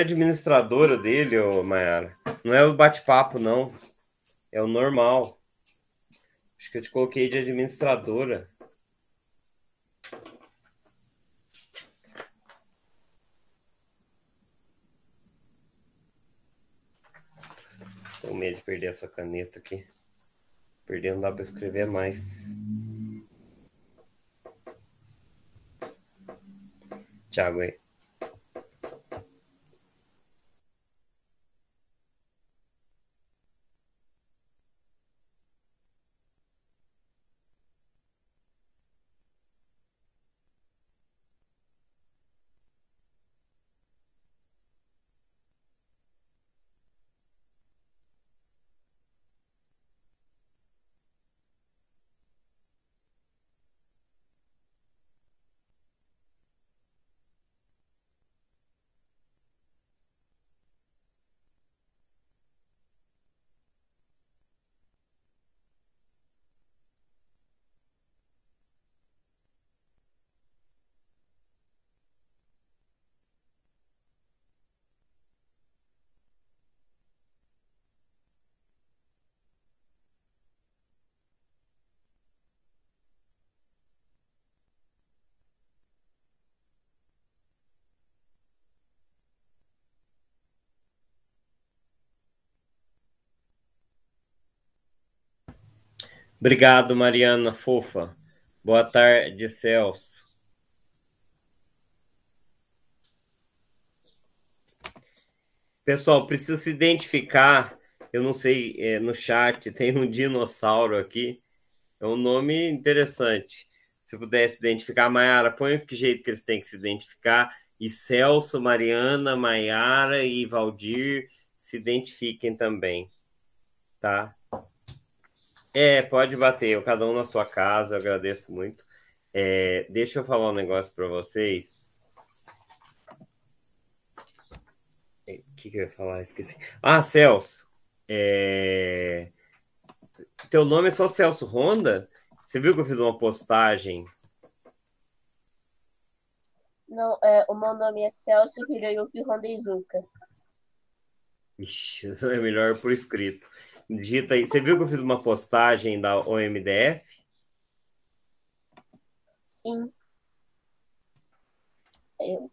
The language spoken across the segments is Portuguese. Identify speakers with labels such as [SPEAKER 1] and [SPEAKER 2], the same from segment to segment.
[SPEAKER 1] administradora dele, ô Mayara. Não é o bate-papo, não. É o normal. Acho que eu te coloquei de administradora. Tô medo de perder essa caneta aqui. Perder não dá para escrever mais. Tchau, aí. Obrigado, Mariana Fofa. Boa tarde, Celso. Pessoal, precisa se identificar. Eu não sei, é, no chat tem um dinossauro aqui. É um nome interessante. Se pudesse identificar, Mayara, põe que jeito que eles têm que se identificar. E Celso, Mariana, Mayara e Valdir se identifiquem também, tá? É, pode bater, cada um na sua casa, eu agradeço muito. É, deixa eu falar um negócio para vocês. É, o que, que eu ia falar? Esqueci. Ah, Celso. É... Teu nome é só Celso Ronda? Você viu que eu fiz uma postagem?
[SPEAKER 2] Não, é, o meu nome é Celso Hiroyuki Honda Izuka.
[SPEAKER 1] Ixi, é melhor por escrito. Dita aí. Você viu que eu fiz uma postagem da OMDF? Sim. Eu.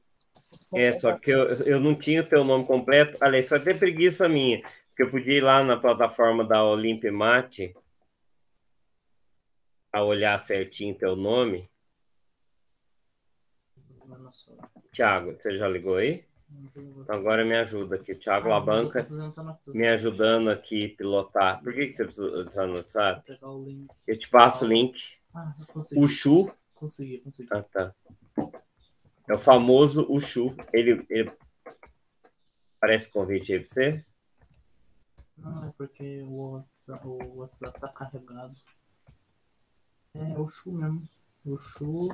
[SPEAKER 1] É, só que eu, eu não tinha o teu nome completo. Aliás, foi até preguiça minha, porque eu podia ir lá na plataforma da Olimpimate a olhar certinho teu nome. Tiago, você já ligou aí? Agora me ajuda aqui, Thiago ah, Labanca me ajudando aqui pilotar. Por que, que você precisa entrar no WhatsApp? Eu te passo o link.
[SPEAKER 2] Ah, o Chu. Consegui, consegui.
[SPEAKER 1] Ah, tá. É o famoso Uchu. Ele, ele parece convite aí pra você?
[SPEAKER 2] Não, ah, é porque o WhatsApp, o WhatsApp tá carregado. É, é o Chu mesmo. O Chu,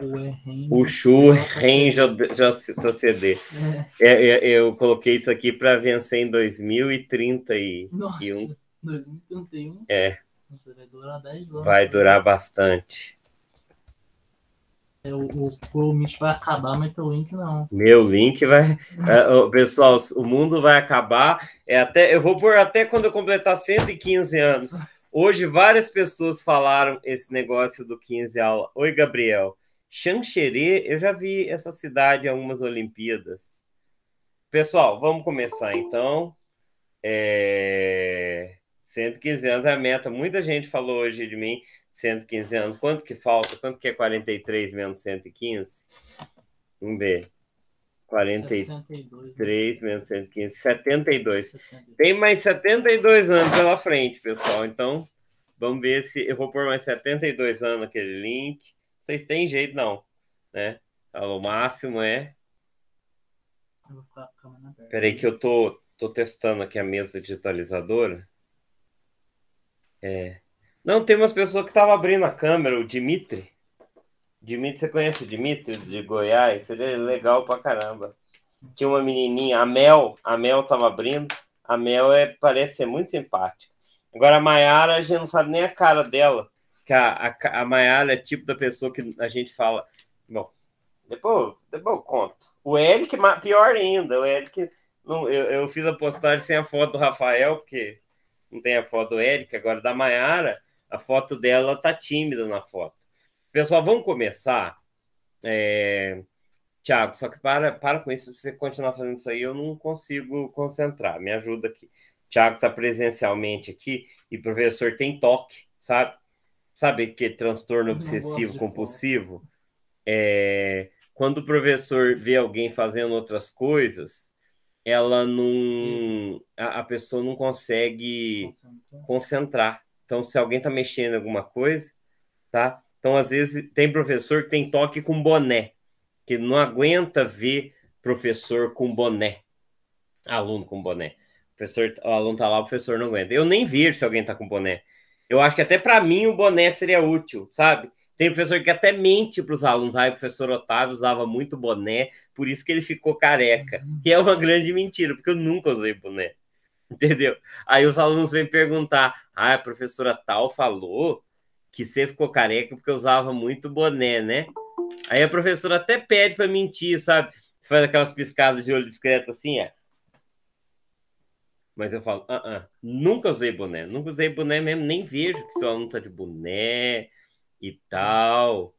[SPEAKER 2] o Errenja. O Chu,
[SPEAKER 1] Renja já tá da CD. É. é. É, é, eu coloquei isso aqui para vencer em 2031. Nossa,
[SPEAKER 2] 2031? É. vai durar 10 anos. Vai né? durar
[SPEAKER 1] bastante.
[SPEAKER 2] É, o, o Chromist vai acabar, mas teu link não.
[SPEAKER 1] Meu link vai. uh, pessoal, o mundo vai acabar. É até, eu vou pôr até quando eu completar 115 anos. Hoje várias pessoas falaram esse negócio do 15 aula. Oi, Gabriel. Xanxerê, eu já vi essa cidade em algumas Olimpíadas. Pessoal, vamos começar então. É... 115 anos é a meta. Muita gente falou hoje de mim, 115 anos. Quanto que falta? Quanto que é 43 menos 115? Vamos ver. 43 né? menos 115, 72. 72. Tem mais 72 anos pela frente, pessoal. Então, Vamos ver se eu vou pôr mais 72 anos aquele link. Vocês se têm jeito, não, né? O máximo é. Peraí, que eu tô, tô testando aqui a mesa digitalizadora. É. Não, tem umas pessoas que estavam abrindo a câmera, o Dimitri. Dimitri, você conhece o Dimitri de Goiás? Ele é legal pra caramba. Tinha uma menininha, a Mel, a Mel tava abrindo. A Mel é, parece ser muito simpática. Agora, a Maiara, a gente não sabe nem a cara dela. Que a, a, a Maiara é tipo da pessoa que a gente fala. Bom, depois, depois eu conto. O Eric, pior ainda, o Eric. Não, eu, eu fiz a postagem sem a foto do Rafael, porque não tem a foto do Eric, agora da Maiara, a foto dela tá tímida na foto. Pessoal, vamos começar. É... Tiago, só que para, para com isso, se você continuar fazendo isso aí, eu não consigo concentrar. Me ajuda aqui. Tiago está presencialmente aqui e o professor tem toque, sabe? Sabe que é transtorno obsessivo compulsivo? É, quando o professor vê alguém fazendo outras coisas, ela não. A, a pessoa não consegue concentrar. Então, se alguém está mexendo em alguma coisa, tá? Então, às vezes, tem professor que tem toque com boné, que não aguenta ver professor com boné, aluno com boné professor, o aluno tá lá, o professor não aguenta. Eu nem vejo se alguém tá com boné. Eu acho que até para mim o boné seria útil, sabe? Tem professor que até mente para os alunos. Ah, o professor Otávio usava muito boné, por isso que ele ficou careca. Uhum. E é uma grande mentira, porque eu nunca usei boné. Entendeu? Aí os alunos vêm perguntar: ah, a professora tal falou que você ficou careca porque usava muito boné, né? Aí a professora até pede para mentir, sabe? Faz aquelas piscadas de olho discreto assim, ó. Mas eu falo, ah, ah, nunca usei boné, nunca usei boné mesmo, nem vejo que seu aluno tá de boné e tal.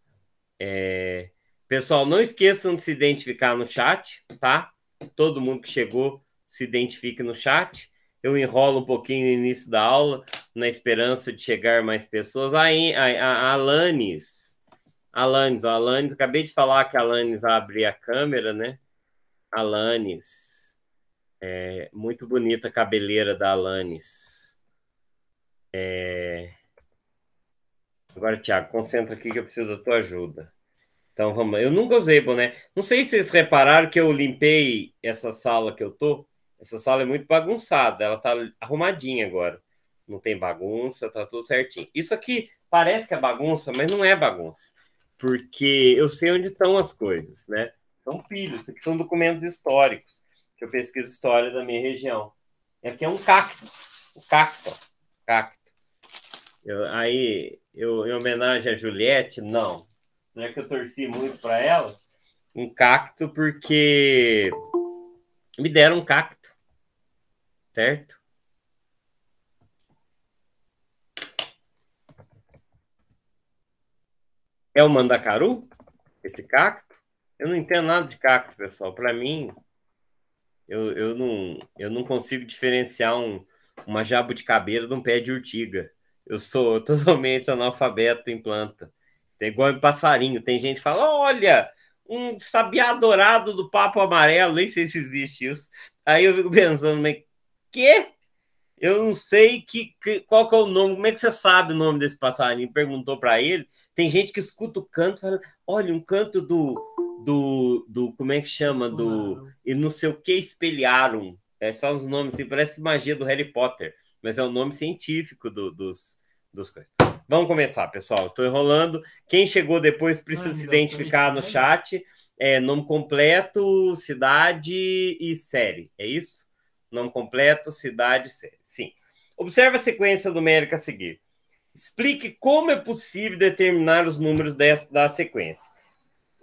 [SPEAKER 1] É... Pessoal, não esqueçam de se identificar no chat, tá? Todo mundo que chegou, se identifique no chat. Eu enrolo um pouquinho no início da aula, na esperança de chegar mais pessoas. Ah, a, a, a Alanis, Alanis, Alanis, acabei de falar que a Alanis abre a câmera, né? Alanis. É, muito bonita a cabeleira da Alanis. É... Agora, Tiago, concentra aqui que eu preciso da tua ajuda. Então vamos. Eu nunca usei boné. Não sei se vocês repararam que eu limpei essa sala que eu tô. Essa sala é muito bagunçada. Ela tá arrumadinha agora. Não tem bagunça, tá tudo certinho. Isso aqui parece que é bagunça, mas não é bagunça. Porque eu sei onde estão as coisas, né? São pilhas, isso aqui são documentos históricos que eu pesquiso história da minha região. É que é um cacto. O cacto. cacto. Eu, aí, eu, em homenagem a Juliette, não. Não é que eu torci muito para ela. Um cacto, porque me deram um cacto. Certo? É o mandacaru? Esse cacto? Eu não entendo nada de cacto, pessoal. Para mim, eu, eu, não, eu não consigo diferenciar um, uma jabuticabeira de um pé de urtiga. Eu sou totalmente analfabeto em planta. É igual em passarinho. Tem gente que fala: olha, um sabiá dourado do papo amarelo. Nem sei se existe isso. Aí eu fico pensando, mas que? Eu não sei que, que qual que é o nome. Como é que você sabe o nome desse passarinho? Perguntou para ele. Tem gente que escuta o canto e fala: olha, um canto do do, do como é que chama? Do. E não sei o que espelharam. É só os nomes, assim, parece magia do Harry Potter, mas é o nome científico do, dos, dos coisas. Vamos começar, pessoal. Estou enrolando. Quem chegou depois precisa se identificar no chat. É, nome completo, cidade e série. É isso? Nome completo, cidade e série. Sim. Observe a sequência numérica a seguir. Explique como é possível determinar os números dessa, da sequência.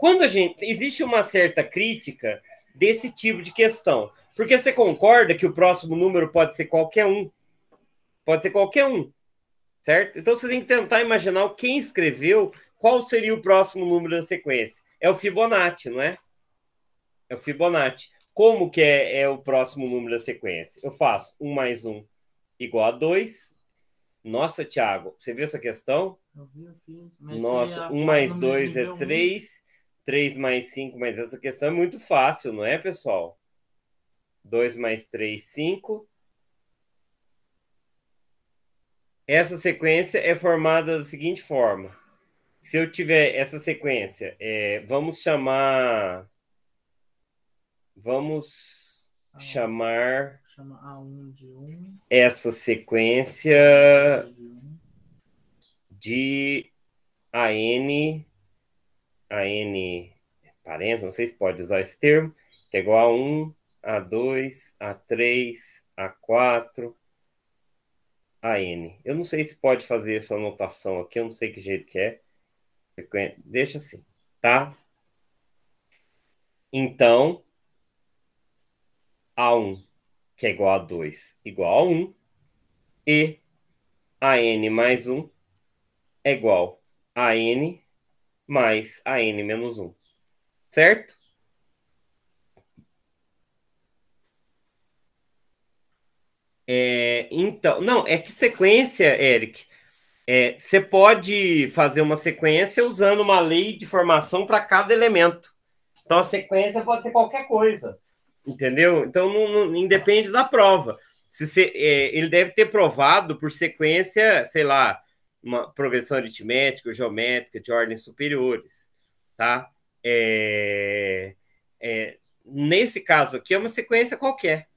[SPEAKER 1] Quando a gente. Existe uma certa crítica desse tipo de questão. Porque você concorda que o próximo número pode ser qualquer um. Pode ser qualquer um. Certo? Então você tem que tentar imaginar quem escreveu qual seria o próximo número da sequência. É o Fibonacci, não é? É o Fibonacci. Como que é, é o próximo número da sequência? Eu faço 1 mais 1 igual a 2. Nossa, Thiago, você viu essa questão? Eu vi, eu fiz, Nossa, 1 mais 2 é 3. 3 mais 5, mas essa questão é muito fácil, não é, pessoal? 2 mais 3, 5. Essa sequência é formada da seguinte forma. Se eu tiver essa sequência, é, vamos chamar. Vamos A1. chamar.
[SPEAKER 2] Chama A1 de
[SPEAKER 1] 1. Essa sequência A1 de, 1. de AN a n parênteses, não sei se pode usar esse termo, que é igual a 1, a 2, a 3, a 4, a N. Eu não sei se pode fazer essa anotação aqui, eu não sei que jeito que é. Deixa assim, tá? Então, A1, que é igual a 2, igual a 1, e a N mais 1 é igual a N mais a n menos 1. Certo? É, então, não, é que sequência, Eric? É, você pode fazer uma sequência usando uma lei de formação para cada elemento. Então, a sequência pode ser qualquer coisa, entendeu? Então, não, não independe da prova. Se é, ele deve ter provado por sequência, sei lá, uma progressão aritmética, geométrica de ordens superiores, tá? É, é, nesse caso aqui é uma sequência qualquer,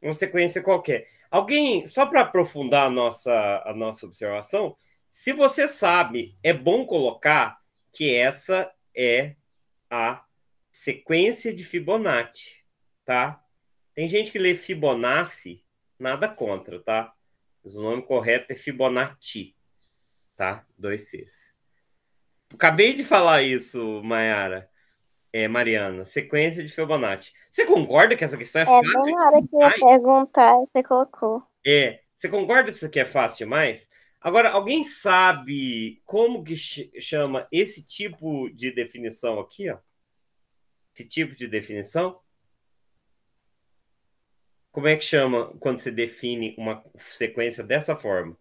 [SPEAKER 1] uma sequência qualquer. Alguém, só para aprofundar a nossa, a nossa observação, se você sabe, é bom colocar que essa é a sequência de Fibonacci, tá? Tem gente que lê Fibonacci, nada contra, tá? Mas o nome correto é Fibonacci, tá? Dois Cs. Acabei de falar isso, Mayara. É, Mariana, sequência de Fibonacci. Você concorda que essa questão é, é fácil? É, bem na
[SPEAKER 2] hora que eu ia perguntar, você colocou.
[SPEAKER 1] É, você concorda que isso aqui é fácil demais? Agora, alguém sabe como que chama esse tipo de definição aqui, ó? Esse tipo de definição? Como é que chama quando você define uma sequência dessa forma?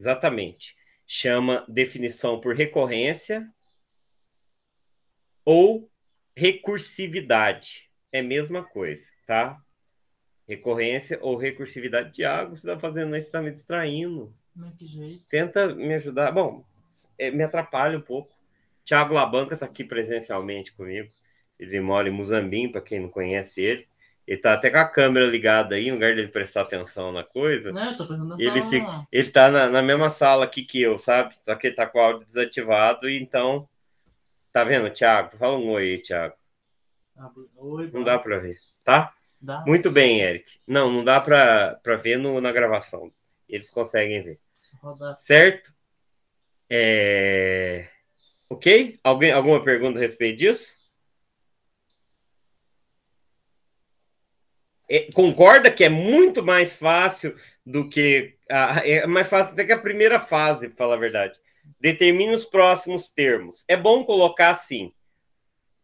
[SPEAKER 1] Exatamente. Chama definição por recorrência ou recursividade. É a mesma coisa, tá? Recorrência ou recursividade. Tiago, você está fazendo isso, está me distraindo. É que jeito. Tenta me ajudar. Bom, é, me atrapalha um pouco. Tiago Labanca está aqui presencialmente comigo. Ele mora em Muzambim, para quem não conhece ele. Ele tá até com a câmera ligada aí, no lugar dele prestar atenção na coisa. Não, ele, sala. fica, ele tá na, na, mesma sala aqui que eu, sabe? Só que ele tá com o áudio desativado, e então. Tá vendo, Thiago? Fala um oi aí, Thiago. oi, não dá para ver, tá? Dá. Muito bem, Eric. Não, não dá para ver no, na gravação. Eles conseguem ver. Certo? É... Ok? Alguém, alguma pergunta a respeito disso? é, concorda que é muito mais fácil do que. A, é mais fácil até que a primeira fase, para falar a verdade. Determine os próximos termos. É bom colocar assim: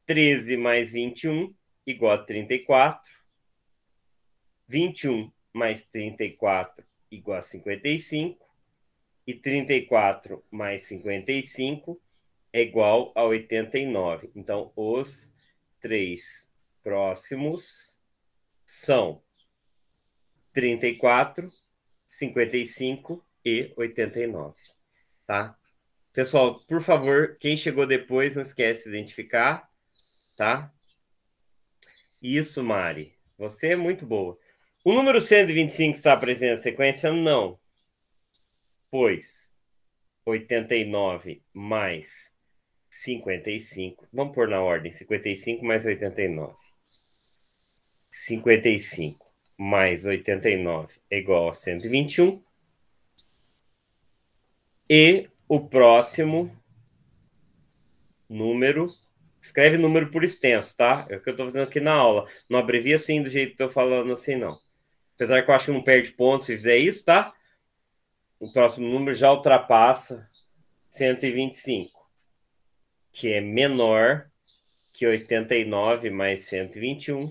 [SPEAKER 1] 13 mais 21 igual a 34. 21 mais 34 igual a 55. E 34 mais 55 é igual a 89. Então, os três próximos são 34, 55 e 89, tá? Pessoal, por favor, quem chegou depois, não esquece de identificar, tá? Isso, Mari. Você é muito boa. O número 125 está presente na sequência? Não. Pois 89 mais 55. Vamos pôr na ordem: 55 mais 89. 55 mais 89 é igual a 121. E o próximo número. Escreve número por extenso, tá? É o que eu estou fazendo aqui na aula. Não abrevia assim do jeito que eu tô falando assim, não. Apesar que eu acho que não perde ponto se fizer isso, tá? O próximo número já ultrapassa 125, que é menor que 89 mais 121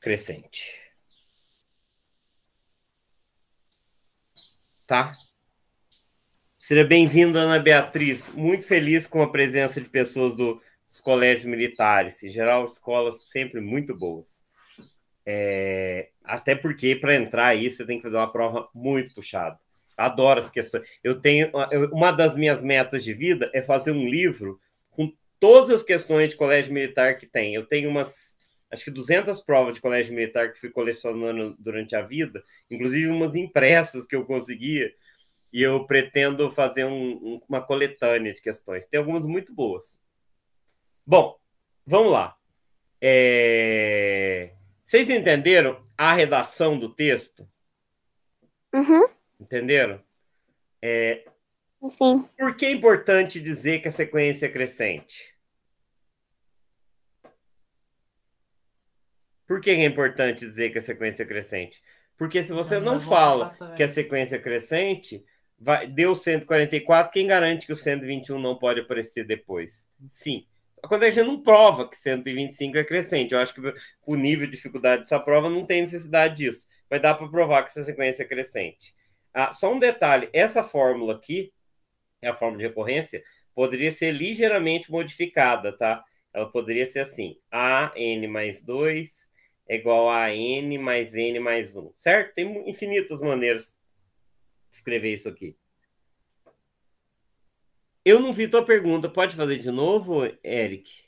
[SPEAKER 1] crescente. Tá? Seja bem-vinda, Ana Beatriz. Muito feliz com a presença de pessoas do, dos colégios militares. Em geral, escolas sempre muito boas. É, até porque para entrar aí você tem que fazer uma prova muito puxada. Adoro as questões. Eu tenho uma das minhas metas de vida é fazer um livro com todas as questões de colégio militar que tem. Eu tenho umas acho que 200 provas de colégio militar que fui colecionando durante a vida, inclusive umas impressas que eu conseguia, e eu pretendo fazer um, uma coletânea de questões. Tem algumas muito boas. Bom, vamos lá. É... Vocês entenderam a redação do texto? Uhum. Entenderam? É... Sim. Por que é importante dizer que a sequência é crescente? Por que é importante dizer que a sequência é crescente? Porque se você não, não fala que a sequência é crescente, vai, deu 144, quem garante que o 121 não pode aparecer depois? Sim. Acontece quando a gente não prova que 125 é crescente. Eu acho que o nível de dificuldade dessa prova não tem necessidade disso. Vai dar para provar que essa sequência é crescente. Ah, só um detalhe: essa fórmula aqui, é a fórmula de recorrência, poderia ser ligeiramente modificada, tá? Ela poderia ser assim: A, N mais 2, é igual a n mais n mais 1, certo? Tem infinitas maneiras de escrever isso aqui. Eu não vi tua pergunta, pode fazer de novo, Eric?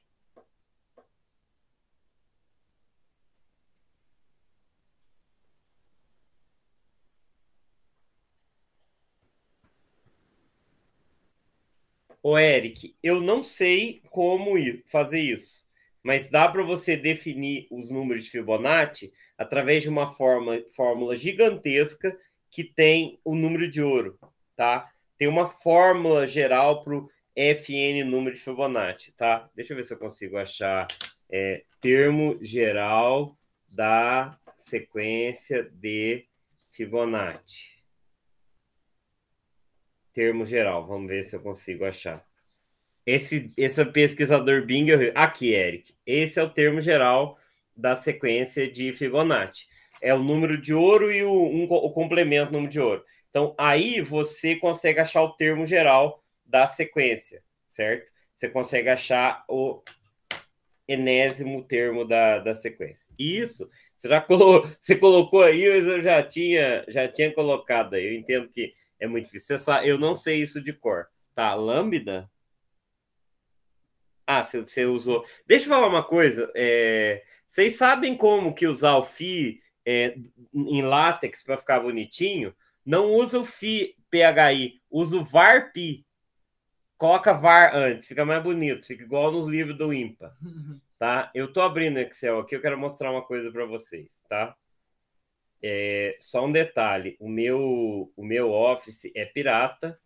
[SPEAKER 1] Ô, Eric, eu não sei como fazer isso mas dá para você definir os números de Fibonacci através de uma forma, fórmula gigantesca que tem o número de ouro, tá? Tem uma fórmula geral para o FN número de Fibonacci, tá? Deixa eu ver se eu consigo achar é, termo geral da sequência de Fibonacci. Termo geral, vamos ver se eu consigo achar. Esse, esse pesquisador Bing, aqui, Eric, esse é o termo geral da sequência de Fibonacci. É o número de ouro e o, um, o complemento número de ouro. Então, aí você consegue achar o termo geral da sequência, certo? Você consegue achar o enésimo termo da, da sequência. Isso, você já colo, você colocou aí, eu já tinha, já tinha colocado aí. Eu entendo que é muito difícil. eu não sei isso de cor. Tá, lambda? Ah, você, usou. Deixa eu falar uma coisa. É, vocês sabem como que usar o FI é, em látex para ficar bonitinho? Não usa o FI PHI, usa o VARPI. Coloca VAR antes, fica mais bonito, fica igual nos livros do IMPA. Tá? Eu tô abrindo Excel aqui, eu quero mostrar uma coisa para vocês, tá? É, só um detalhe, o meu, o meu Office é pirata,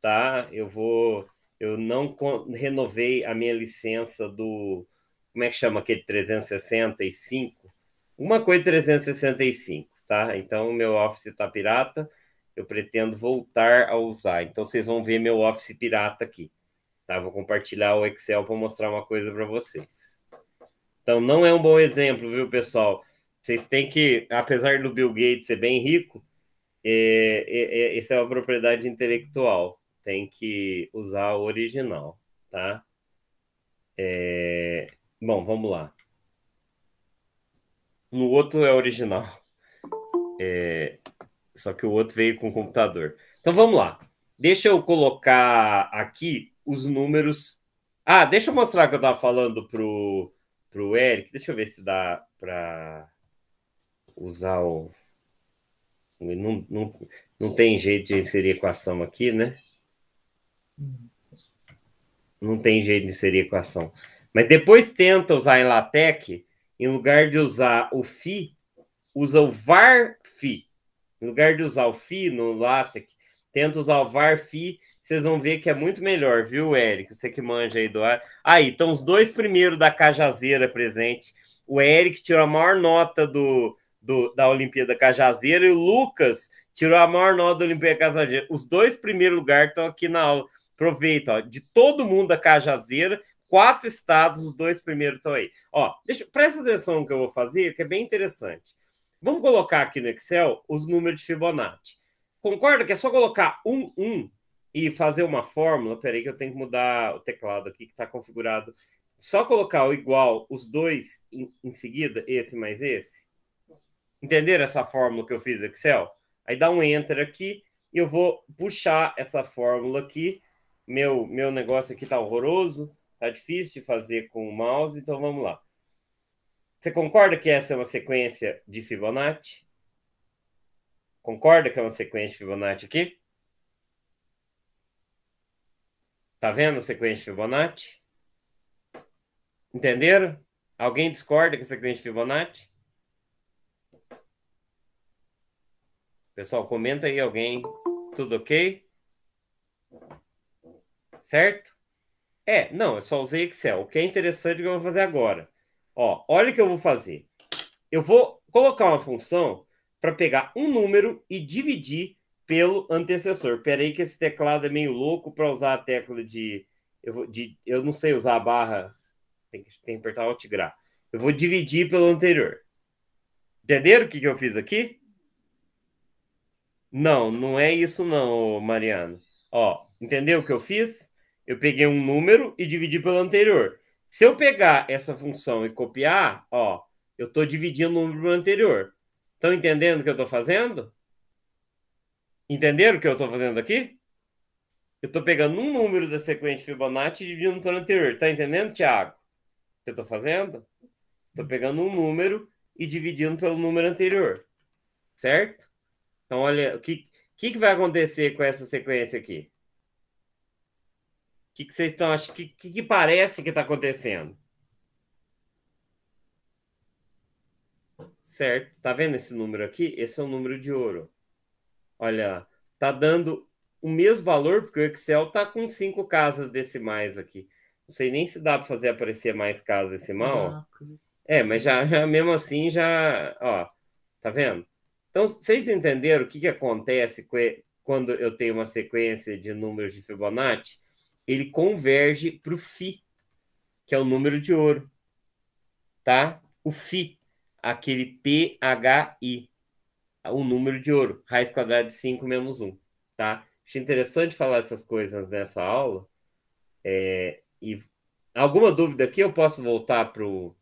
[SPEAKER 1] tá? Eu vou eu não renovei a minha licença do. Como é que chama aquele 365? Uma coisa 365, tá? Então, meu Office está pirata. Eu pretendo voltar a usar. Então, vocês vão ver meu Office pirata aqui. Tá? Vou compartilhar o Excel para mostrar uma coisa para vocês. Então, não é um bom exemplo, viu, pessoal? Vocês têm que, apesar do Bill Gates ser bem rico, é, é, é, essa é uma propriedade intelectual tem que usar o original, tá? É... Bom, vamos lá. No outro é original. É... Só que o outro veio com o computador. Então vamos lá. Deixa eu colocar aqui os números. Ah, deixa eu mostrar que eu estava falando pro pro Eric. Deixa eu ver se dá para usar o não, não, não tem jeito de inserir equação aqui, né? Não tem jeito de inserir equação. Mas depois tenta usar em LaTeX, em lugar de usar o FI, usa o VAR FI. Em lugar de usar o FI no LaTeX, tenta usar o VAR FI. Vocês vão ver que é muito melhor, viu, Érico? Você que manja aí do ar. Aí, então os dois primeiros da Cajazeira presente. O Eric tirou a maior nota do, do, da Olimpíada Cajazeira e o Lucas tirou a maior nota da Olimpíada Cajazeira. Os dois primeiros lugares estão aqui na aula. Aproveita, ó, de todo mundo da Cajazeira, quatro estados, os dois primeiros estão aí. Ó, deixa, presta atenção no que eu vou fazer, que é bem interessante. Vamos colocar aqui no Excel os números de Fibonacci. Concorda que é só colocar um, um e fazer uma fórmula? Peraí que eu tenho que mudar o teclado aqui que está configurado. Só colocar o igual os dois em, em seguida, esse mais esse? Entenderam essa fórmula que eu fiz no Excel? Aí dá um Enter aqui e eu vou puxar essa fórmula aqui meu, meu negócio aqui tá horroroso, tá difícil de fazer com o mouse, então vamos lá. Você concorda que essa é uma sequência de Fibonacci? Concorda que é uma sequência de Fibonacci aqui? Tá vendo a sequência de Fibonacci? Entenderam? Alguém discorda que é a sequência de Fibonacci? Pessoal, comenta aí alguém. Tudo ok? certo? É, não, eu só usei Excel. O que é interessante é que eu vou fazer agora. Ó, olha o que eu vou fazer. Eu vou colocar uma função para pegar um número e dividir pelo antecessor. Peraí aí que esse teclado é meio louco para usar a tecla de eu, vou, de... eu não sei usar a barra. Tem que, tem que apertar Alt Gra. Eu vou dividir pelo anterior. Entenderam o que, que eu fiz aqui? Não, não é isso não, Mariano. Ó, entendeu o que eu fiz? Eu peguei um número e dividi pelo anterior. Se eu pegar essa função e copiar, ó, eu estou dividindo o número anterior. Estão entendendo o que eu estou fazendo? Entenderam o que eu estou fazendo aqui? Eu estou pegando um número da sequência Fibonacci e dividindo pelo anterior. Está entendendo, Tiago? O que eu estou fazendo? Estou pegando um número e dividindo pelo número anterior. Certo? Então, olha, o que, que, que vai acontecer com essa sequência aqui? que, que vocês estão achando? O que, que, parece que está acontecendo? Certo, está vendo esse número aqui? Esse é o número de ouro. Olha, está dando o mesmo valor, porque o Excel está com cinco casas decimais aqui. Não sei nem se dá para fazer aparecer mais casas decimal. É, né? é, mas já, já mesmo assim já, ó, tá vendo? Então, vocês entenderam o que, que acontece quando eu tenho uma sequência de números de Fibonacci? ele converge para o Φ, que é o número de ouro, tá? O Φ, aquele PHI, o número de ouro, raiz quadrada de 5 menos 1, tá? Achei interessante falar essas coisas nessa aula. É, e alguma dúvida aqui, eu posso voltar para pro,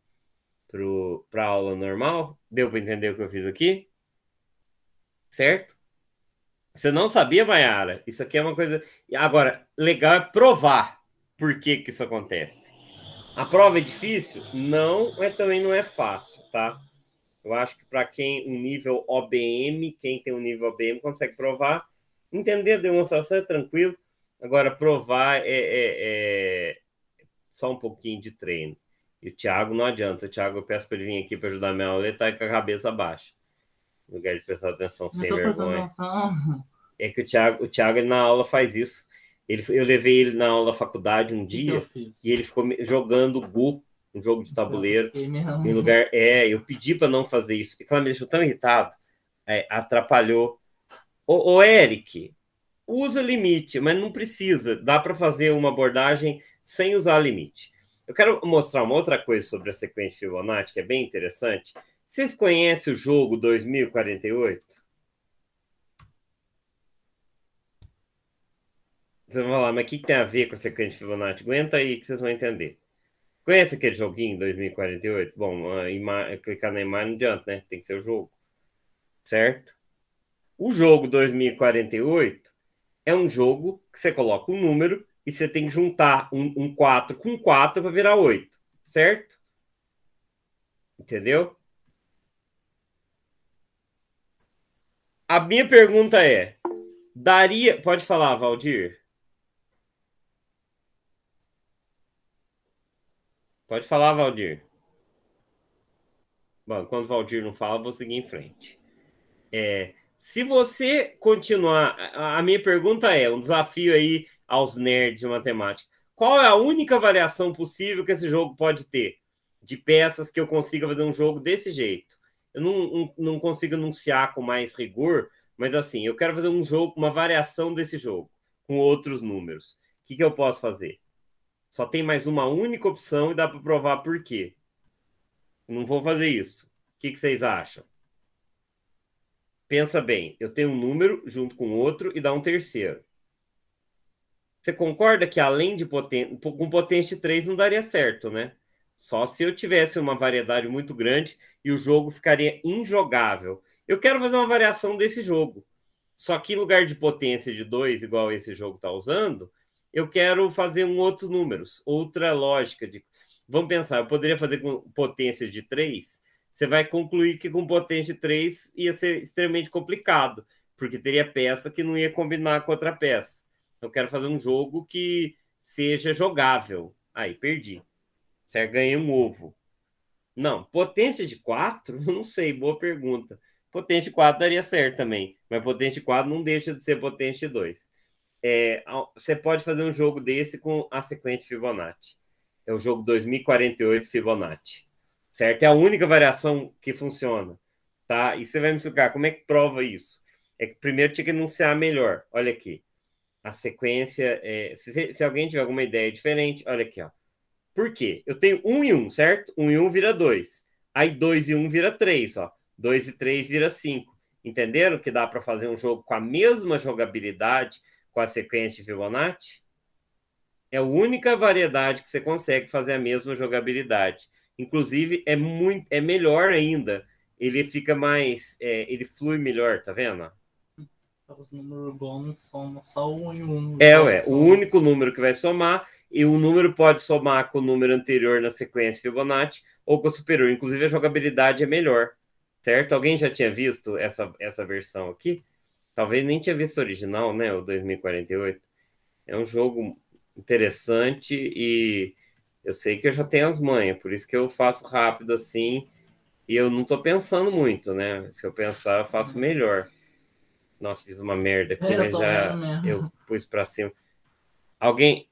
[SPEAKER 1] pro, a aula normal? Deu para entender o que eu fiz aqui? Certo? Você não sabia, Mayara? Isso aqui é uma coisa. Agora, legal é provar por que, que isso acontece. A prova é difícil? Não, mas também não é fácil, tá? Eu acho que para quem um nível OBM, quem tem um nível OBM consegue provar. Entender a demonstração é tranquilo. Agora, provar é, é, é só um pouquinho de treino. E o Thiago não adianta. O Thiago, eu peço para ele vir aqui para ajudar minha aula, ele tá com a cabeça baixa lugar de prestar atenção não sem vergonha. É que o Thiago, o Thiago ele, na aula faz isso. Ele, eu levei ele na aula da faculdade um dia e ele ficou jogando Gu, um jogo de então, tabuleiro. Em lugar. É, eu pedi para não fazer isso. E claro, me deixou tão irritado. É, atrapalhou. O Eric, usa limite, mas não precisa. Dá para fazer uma abordagem sem usar limite. Eu quero mostrar uma outra coisa sobre a sequência Fibonacci, que é bem interessante, vocês conhecem o jogo 2048? Vocês vão falar, mas o que tem a ver com a sequência de Fibonacci? Aguenta aí que vocês vão entender. Conhece aquele joguinho 2048? Bom, clicar na imagem não adianta, né? Tem que ser o jogo. Certo? O jogo 2048 é um jogo que você coloca um número e você tem que juntar um, um 4 com 4 para virar 8. Certo? Entendeu? A minha pergunta é: daria. Pode falar, Valdir? Pode falar, Valdir. Bom, quando o Valdir não fala, vou seguir em frente. É, se você continuar, a minha pergunta é: um desafio aí aos nerds de matemática. Qual é a única variação possível que esse jogo pode ter de peças que eu consiga fazer um jogo desse jeito? eu não, não consigo anunciar com mais rigor, mas assim, eu quero fazer um jogo, uma variação desse jogo, com outros números. O que, que eu posso fazer? Só tem mais uma única opção e dá para provar por quê. Não vou fazer isso. O que, que vocês acham? Pensa bem, eu tenho um número junto com outro e dá um terceiro. Você concorda que além de potente, com potente 3 não daria certo, né? Só se eu tivesse uma variedade muito grande e o jogo ficaria injogável. Eu quero fazer uma variação desse jogo. Só que em lugar de potência de 2, igual esse jogo está usando, eu quero fazer um outro números, outra lógica de. Vamos pensar, eu poderia fazer com potência de 3. Você vai concluir que com potência de 3 ia ser extremamente complicado, porque teria peça que não ia combinar com outra peça. Eu quero fazer um jogo que seja jogável. Aí, perdi. Você ganha um ovo. Não, potência de 4? Não sei, boa pergunta. Potência de 4 daria certo também, mas potência de 4 não deixa de ser potência de 2. É, você pode fazer um jogo desse com a sequência Fibonacci. É o jogo 2048 Fibonacci. Certo? É a única variação que funciona. Tá? E você vai me explicar como é que prova isso. É que primeiro tinha que enunciar melhor. Olha aqui. A sequência. É, se, se alguém tiver alguma ideia diferente, olha aqui, ó por quê? Eu tenho 1 um e 1, um, certo? 1 um e 1 um vira 2. Aí 2 e 1 um vira 3, ó. 2 e 3 vira 5. Entenderam que dá para fazer um jogo com a mesma jogabilidade, com a sequência de Fibonacci? É a única variedade que você consegue fazer a mesma jogabilidade. Inclusive, é muito é melhor ainda. Ele fica mais. É, ele flui melhor, tá vendo?
[SPEAKER 2] Os números bons somam só um e um. É, então ué. O único
[SPEAKER 1] número que vai somar e o número pode somar com o número anterior na sequência Fibonacci ou com o superior. Inclusive, a jogabilidade é melhor, certo? Alguém já tinha visto essa, essa versão aqui? Talvez nem tinha visto o original, né? O 2048. É um jogo interessante e eu sei que eu já tenho as manhas, por isso que eu faço rápido assim e eu não tô pensando muito, né? Se eu pensar, eu faço melhor. Nossa, fiz uma merda aqui, eu mas já né? eu pus pra cima. Alguém,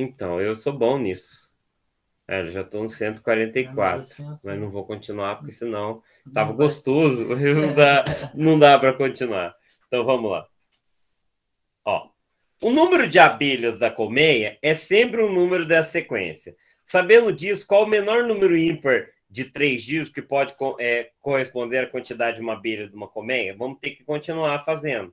[SPEAKER 1] então, eu sou bom nisso. É, eu já estou no 144, ah, assim, mas assim. não vou continuar, porque senão estava gostoso, não dá, não dá para continuar. Então vamos lá. Ó, o número de abelhas da colmeia é sempre o um número dessa sequência. Sabendo disso, qual o menor número ímpar de três dias que pode é, corresponder à quantidade de uma abelha de uma colmeia? Vamos ter que continuar fazendo.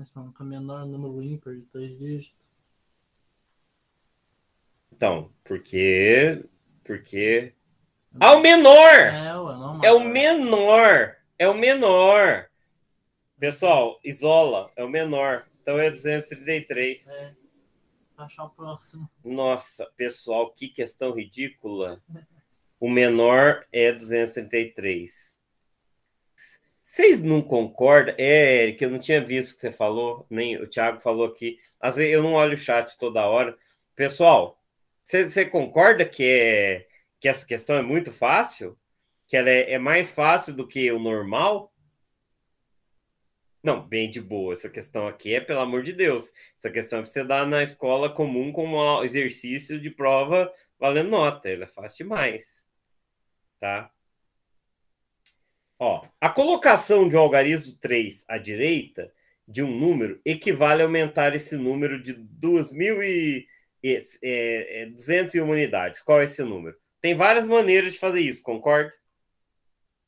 [SPEAKER 2] Essa é tem o menor número ímpar de três dígitos.
[SPEAKER 1] Então, porque. Porque.
[SPEAKER 2] Ah, o menor! É,
[SPEAKER 1] ué, não, é o menor! É o menor! Pessoal, isola, é o menor. Então é 233. É. Achar o próximo. Nossa, pessoal, que questão ridícula. O menor é 233. Vocês não concordam? É, Eric, eu não tinha visto que você falou, nem o Thiago falou aqui. Às vezes eu não olho o chat toda hora. Pessoal, você concorda que, é, que essa questão é muito fácil? Que ela é, é mais fácil do que o normal? Não, bem de boa. Essa questão aqui é, pelo amor de Deus, essa questão que é você dá na escola comum como exercício de prova valendo nota. Ela é fácil demais, tá? Ó, a colocação de um algarismo 3 à direita de um número equivale a aumentar esse número de 2.201 é, é, unidades. Qual é esse número? Tem várias maneiras de fazer isso, concorda?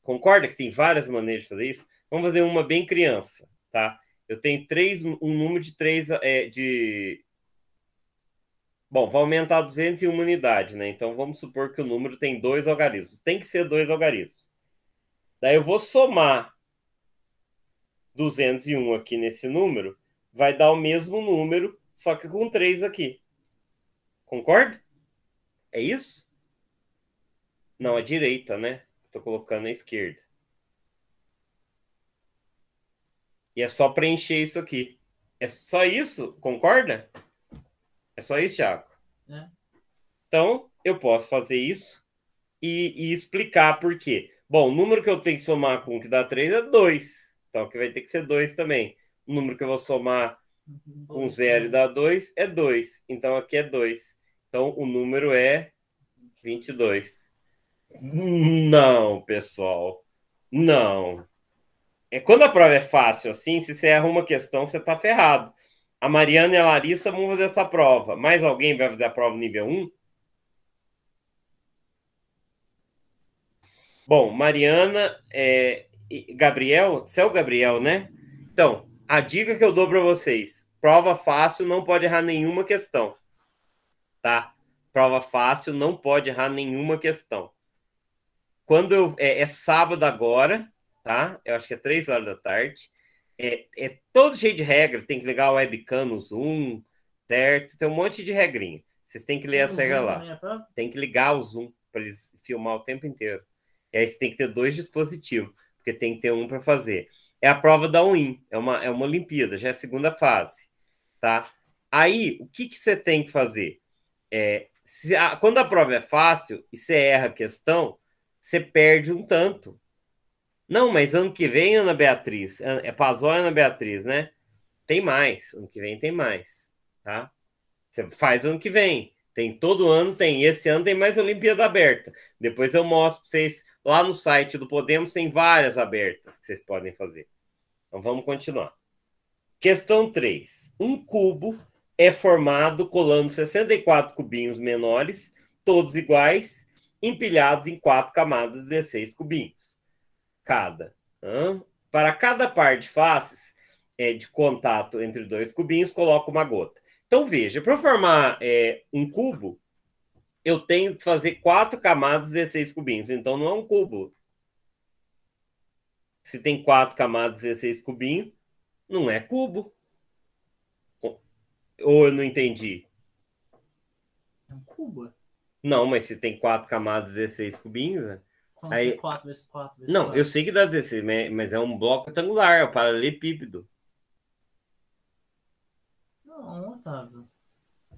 [SPEAKER 1] Concorda que tem várias maneiras de fazer isso? Vamos fazer uma bem criança, tá? Eu tenho três, um número de três é, de. Bom, vai aumentar 201 unidades né? Então vamos supor que o número tem dois algarismos. Tem que ser dois algarismos. Daí eu vou somar 201 aqui nesse número, vai dar o mesmo número, só que com 3 aqui. Concorda? É isso? Não, a é direita, né? Estou colocando a esquerda. E é só preencher isso aqui. É só isso? Concorda? É só isso, Thiago? É. Então, eu posso fazer isso e, e explicar por quê. Bom, o número que eu tenho que somar com o que dá 3 é 2. Então, que vai ter que ser 2 também. O número que eu vou somar com 0 e dá 2 é 2. Então, aqui é 2. Então, o número é 22. Não, pessoal. Não. É quando a prova é fácil assim, se você erra uma questão, você está ferrado. A Mariana e a Larissa vão fazer essa prova. Mais alguém vai fazer a prova nível 1? Bom, Mariana, é, Gabriel, céu Gabriel, né? Então, a dica que eu dou para vocês: prova fácil, não pode errar nenhuma questão, tá? Prova fácil, não pode errar nenhuma questão. Quando eu é, é sábado agora, tá? Eu acho que é três horas da tarde. É, é todo cheio de regra, tem que ligar o webcam no Zoom, certo? Tem um monte de regrinha. Vocês têm que ler tem regra lá. É tem que ligar o Zoom para eles filmar o tempo inteiro. E aí você tem que ter dois dispositivos, porque tem que ter um para fazer. É a prova da UIN, é uma, é uma Olimpíada, já é a segunda fase, tá? Aí, o que, que você tem que fazer? É, a, quando a prova é fácil e você erra a questão, você perde um tanto. Não, mas ano que vem, Ana Beatriz, é, é Pazó e Ana Beatriz, né? Tem mais, ano que vem tem mais, tá? Você faz ano que vem. Tem todo ano, tem. Esse ano tem mais Olimpíada aberta. Depois eu mostro para vocês lá no site do Podemos, tem várias abertas que vocês podem fazer. Então vamos continuar. Questão 3. Um cubo é formado colando 64 cubinhos menores, todos iguais, empilhados em quatro camadas de 16 cubinhos. Cada. Para cada par de faces é, de contato entre dois cubinhos, coloca uma gota. Então, veja, para formar é, um cubo, eu tenho que fazer quatro camadas de 16 cubinhos. Então, não é um cubo. Se tem quatro camadas de 16 cubinhos, não é cubo. Ou eu não entendi?
[SPEAKER 2] É um cubo?
[SPEAKER 1] Não, mas se tem quatro camadas de 16 cubinhos, né? Então, aí...
[SPEAKER 2] 4 vezes 4
[SPEAKER 1] vezes Não, 4? eu sei que dá 16, mas é um bloco retangular, é um paralelepípedo.
[SPEAKER 2] Não, Otávio.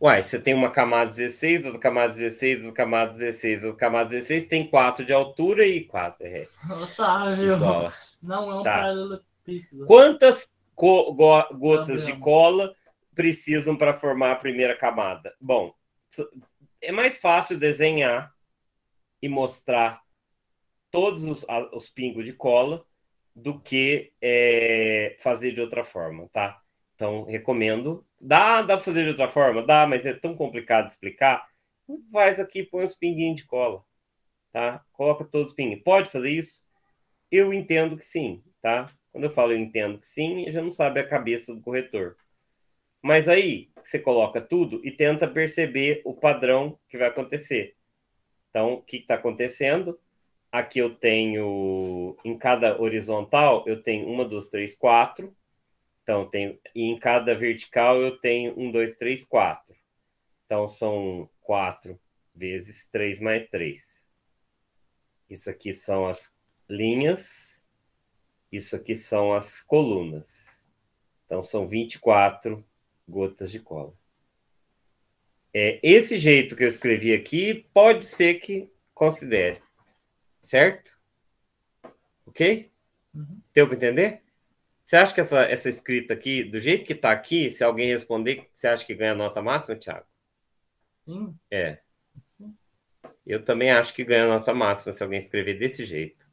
[SPEAKER 1] Uai, você tem uma camada 16, outra camada 16, outra camada 16, outra camada 16, tem 4 de altura e 4 é.
[SPEAKER 2] Otávio, Isola. não é um tá. paralelepípedo.
[SPEAKER 1] Quantas go gotas de cola precisam para formar a primeira camada? Bom, é mais fácil desenhar e mostrar todos os, os pingos de cola do que é, fazer de outra forma, tá? Então, recomendo Dá, dá para fazer de outra forma? Dá, mas é tão complicado de explicar. Faz aqui, põe uns pinguinhos de cola, tá? Coloca todos os pinguinhos. Pode fazer isso? Eu entendo que sim, tá? Quando eu falo eu entendo que sim, já não sabe a cabeça do corretor. Mas aí você coloca tudo e tenta perceber o padrão que vai acontecer. Então, o que está acontecendo? Aqui eu tenho, em cada horizontal, eu tenho uma, duas, três, quatro. Então, tem, e em cada vertical eu tenho um, dois, três, quatro. Então, são quatro vezes três mais três. Isso aqui são as linhas. Isso aqui são as colunas. Então, são 24 gotas de cola. É, esse jeito que eu escrevi aqui pode ser que considere, certo? Ok? Uhum. Deu para entender? Você acha que essa, essa escrita aqui, do jeito que está aqui, se alguém responder, você acha que ganha nota máxima, Thiago? Sim. É. Eu também acho que ganha nota máxima se alguém escrever desse jeito.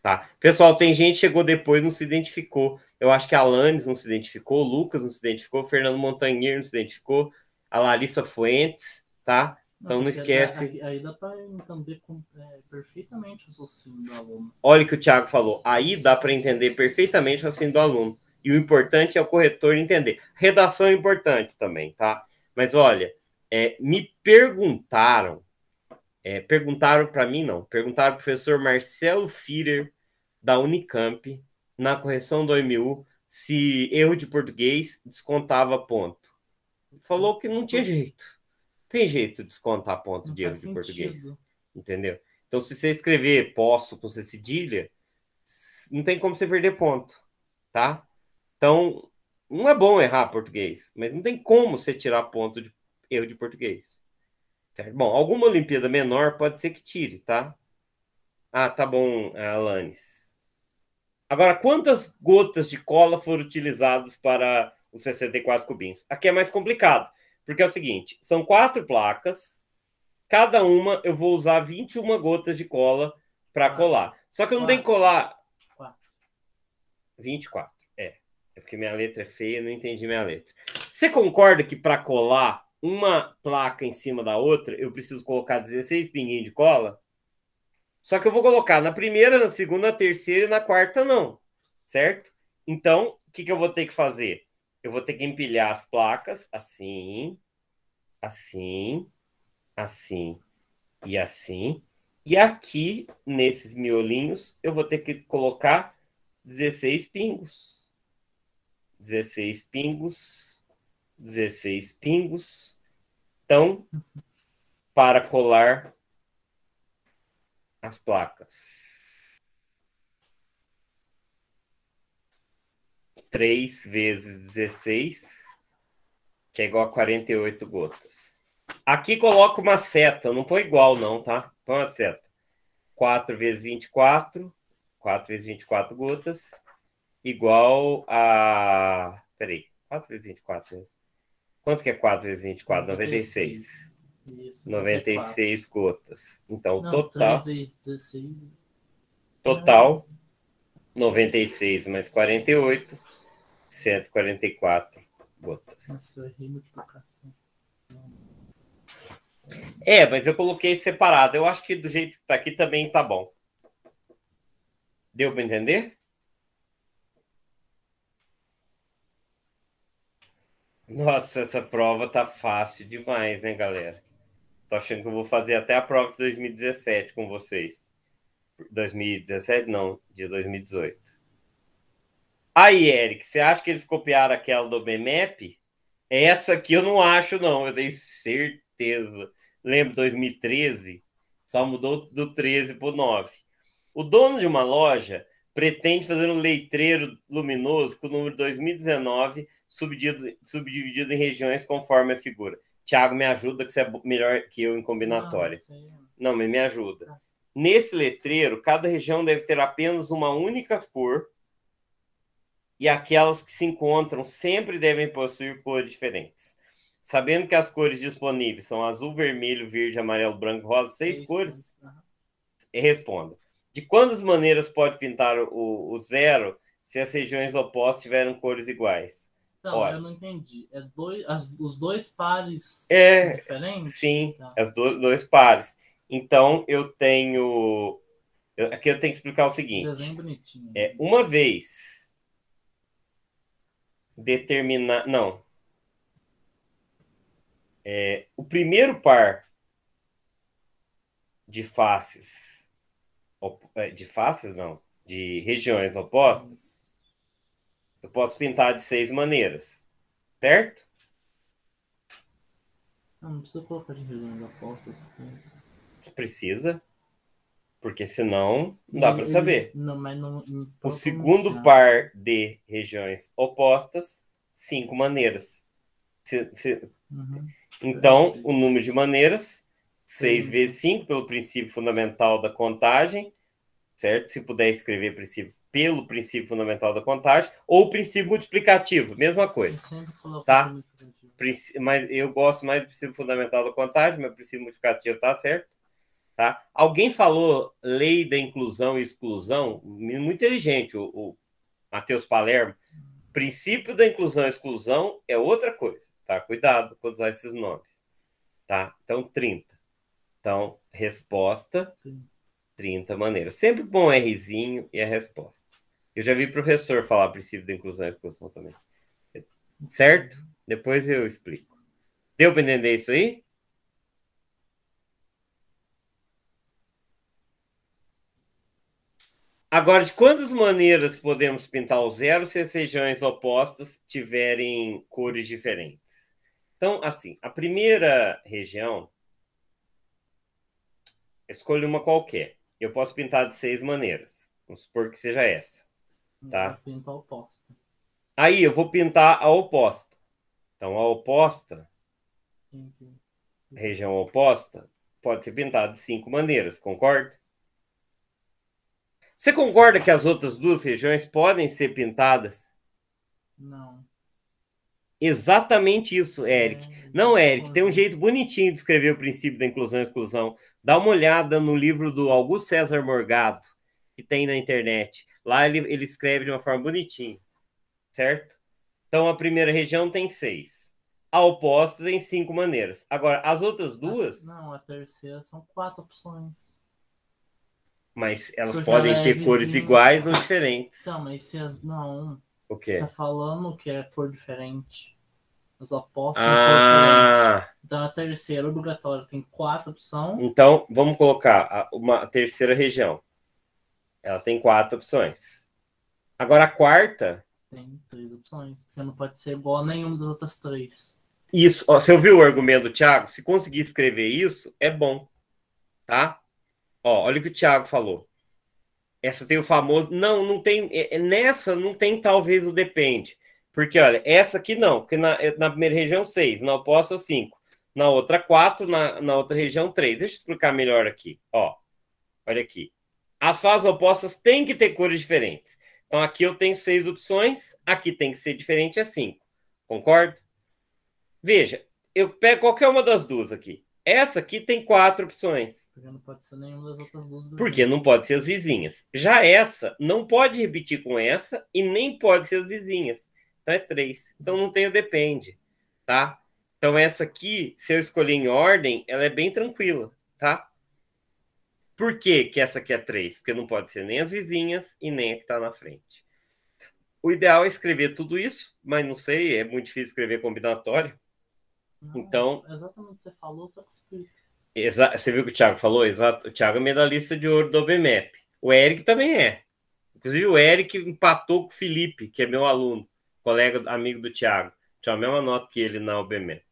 [SPEAKER 1] Tá. Pessoal, tem gente que chegou depois não se identificou. Eu acho que a Alanis não se identificou, o Lucas não se identificou, o Fernando Montanhir não se identificou, a Larissa Fuentes, tá? Então não, não esquece.
[SPEAKER 2] Aí dá para entender é, perfeitamente o raciocínio do aluno.
[SPEAKER 1] Olha o que o Thiago falou. Aí dá para entender perfeitamente o raciocínio do aluno. E o importante é o corretor entender. Redação é importante também, tá? Mas olha, é, me perguntaram, é, perguntaram para mim não, perguntaram para o professor Marcelo Firer da Unicamp na correção do OMU, se erro de português descontava ponto. Falou que não tinha jeito tem jeito de descontar ponto não de erro de sentido. português. Entendeu? Então, se você escrever posso com C cedilha, não tem como você perder ponto, tá? Então, não é bom errar português, mas não tem como você tirar ponto de erro de português. Certo? Bom, alguma Olimpíada menor pode ser que tire, tá? Ah, tá bom, Alanis. Agora, quantas gotas de cola foram utilizadas para os 64 cubinhos? Aqui é mais complicado. Porque é o seguinte: são quatro placas, cada uma eu vou usar 21 gotas de cola para colar. Só que eu não tenho que colar. 24. É. É porque minha letra é feia, não entendi minha letra. Você concorda que para colar uma placa em cima da outra, eu preciso colocar 16 pinguinhos de cola? Só que eu vou colocar na primeira, na segunda, na terceira e na quarta, não. Certo? Então, o que, que eu vou ter que fazer? eu vou ter que empilhar as placas assim, assim, assim e assim. E aqui, nesses miolinhos, eu vou ter que colocar 16 pingos. 16 pingos, 16 pingos. Então, para colar as placas. 3 vezes 16, que é igual a 48 gotas. Aqui coloca uma seta, não põe igual não, tá? Põe uma seta. 4 vezes 24, 4 vezes 24 gotas, igual a... Peraí, 4 vezes 24 mesmo. Quanto que é 4 vezes 24? 96. 96, Isso, 96 gotas. Então, não, total... 3
[SPEAKER 2] vezes 16...
[SPEAKER 1] Total, 96 mais 48, 144
[SPEAKER 2] gotas. Nossa,
[SPEAKER 1] é É, mas eu coloquei separado. Eu acho que do jeito que tá aqui também tá bom. Deu para entender? Nossa, essa prova tá fácil demais, né, galera? Tô achando que eu vou fazer até a prova de 2017 com vocês. 2017 não, de 2018. Aí, Eric, você acha que eles copiaram aquela do BMAP? Essa aqui eu não acho, não, eu tenho certeza. Lembro 2013? Só mudou do 13 para o 9. O dono de uma loja pretende fazer um letreiro luminoso com o número 2019 subdividido, subdividido em regiões conforme a figura. Tiago, me ajuda que você é melhor que eu em combinatória. Não, me ajuda. Tá. Nesse letreiro, cada região deve ter apenas uma única cor e aquelas que se encontram sempre devem possuir cores diferentes. Sabendo que as cores disponíveis são azul, vermelho, verde, amarelo, branco, rosa, seis cores, uhum. responda. De quantas maneiras pode pintar o, o, zero se as regiões opostas tiveram cores iguais? Não, Olha, eu
[SPEAKER 2] não entendi. É dois, as, os dois pares é, diferentes?
[SPEAKER 1] Sim, tá. as do, dois pares. Então, eu tenho... Eu, aqui eu tenho que explicar o seguinte. É, uma vez determinar. Não. É, o primeiro par de faces. É, de faces, não. De regiões opostas. Eu posso pintar de seis maneiras. Certo?
[SPEAKER 2] Não, não precisa colocar de regiões opostas.
[SPEAKER 1] Né? Precisa porque senão não dá para saber.
[SPEAKER 2] Não, não, não, o segundo
[SPEAKER 1] par de regiões opostas, cinco maneiras. Se, se... Uhum. Então, o número de maneiras, seis uhum. vezes cinco pelo princípio fundamental da contagem, certo? Se puder escrever princípio pelo princípio fundamental da contagem, ou princípio multiplicativo, mesma coisa. Tá? Mas eu gosto mais do princípio fundamental da contagem, mas o princípio multiplicativo está certo. Tá? Alguém falou lei da inclusão e exclusão, muito inteligente, o, o Matheus Palermo. Princípio da inclusão e exclusão é outra coisa, tá? Cuidado quando usar esses nomes, tá? Então, 30. Então, resposta, 30 maneiras. Sempre bom Rzinho e a resposta. Eu já vi professor falar princípio da inclusão e exclusão também. Certo? Depois eu explico. Deu para entender isso aí? Agora, de quantas maneiras podemos pintar o zero se as regiões opostas tiverem cores diferentes? Então, assim, a primeira região, escolho uma qualquer. Eu posso pintar de seis maneiras. Vamos supor que seja essa. Tá?
[SPEAKER 2] Pintar a oposta.
[SPEAKER 1] Aí, eu vou pintar a oposta. Então, a oposta,
[SPEAKER 2] a
[SPEAKER 1] região oposta, pode ser pintada de cinco maneiras, concorda? Você concorda que as outras duas regiões podem ser pintadas? Não. Exatamente isso, Eric. É, não, Eric, tem um jeito bonitinho de escrever o princípio da inclusão e exclusão. Dá uma olhada no livro do Augusto César Morgado, que tem na internet. Lá ele, ele escreve de uma forma bonitinha, certo? Então a primeira região tem seis. A oposta tem cinco maneiras. Agora, as outras duas. Não,
[SPEAKER 2] a terceira são quatro opções.
[SPEAKER 1] Mas elas podem ter cores iguais ou diferentes.
[SPEAKER 2] Não, tá, mas se as. Não. O quê? Tá falando que é cor diferente. Os opostos ah. diferente. Então a terceira obrigatória tem quatro opções.
[SPEAKER 1] Então, vamos colocar uma terceira região. Ela tem quatro opções. Agora a quarta.
[SPEAKER 2] Tem três opções. Porque não pode ser igual a nenhuma das outras três.
[SPEAKER 1] Isso, ó, você ouviu o argumento Thiago? Se conseguir escrever isso, é bom. Tá? Ó, olha o que o Thiago falou. Essa tem o famoso. Não, não tem. É, é, nessa não tem talvez o depende. Porque, olha, essa aqui não, porque na, é, na primeira região 6, na oposta 5, na outra 4, na, na outra região 3. Deixa eu explicar melhor aqui. Ó, olha aqui. As fases opostas têm que ter cores diferentes. Então, aqui eu tenho seis opções, aqui tem que ser diferente, é 5. Concordo? Veja, eu pego qualquer uma das duas aqui. Essa aqui tem quatro opções.
[SPEAKER 2] Porque não pode ser nenhuma das outras duas. Porque
[SPEAKER 1] não pode ser as vizinhas. Já essa não pode repetir com essa e nem pode ser as vizinhas. Então é três. Então não tem o depende, tá? Então essa aqui, se eu escolher em ordem, ela é bem tranquila, tá? Por que que essa aqui é três? Porque não pode ser nem as vizinhas e nem a que está na frente. O ideal é escrever tudo isso, mas não sei, é muito difícil escrever combinatório. Não, então.
[SPEAKER 2] É exatamente o que você falou, só que explica.
[SPEAKER 1] Exa você viu o que o Thiago falou? Exato. O Thiago é medalhista de ouro do OBMEP. O Eric também é. Inclusive, o Eric empatou com o Felipe, que é meu aluno, colega, amigo do Thiago. Tinha a mesma nota que ele na OBMEP.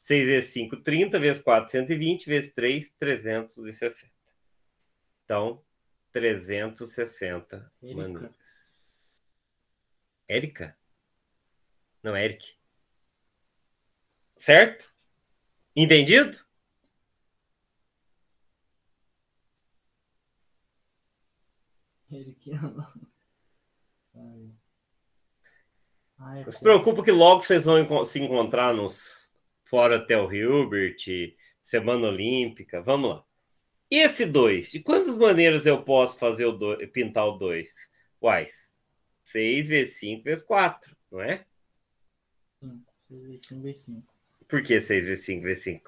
[SPEAKER 1] 6 vezes 5, 30, vezes 4, 120, vezes 3, 360. Então, 360 Erika. maneiras. Érica? Não, Eric. Certo? Entendido?
[SPEAKER 2] Ele que Não se preocupa que logo vocês
[SPEAKER 1] vão se encontrar nos Fora até o Hilbert, Semana Olímpica. Vamos lá. esse 2? De quantas maneiras eu posso fazer o dois, pintar o 2? Quais? 6 vezes 5 vezes 4, não é?
[SPEAKER 2] 5 vezes 5 vezes 5.
[SPEAKER 1] Por que 6v5, v5?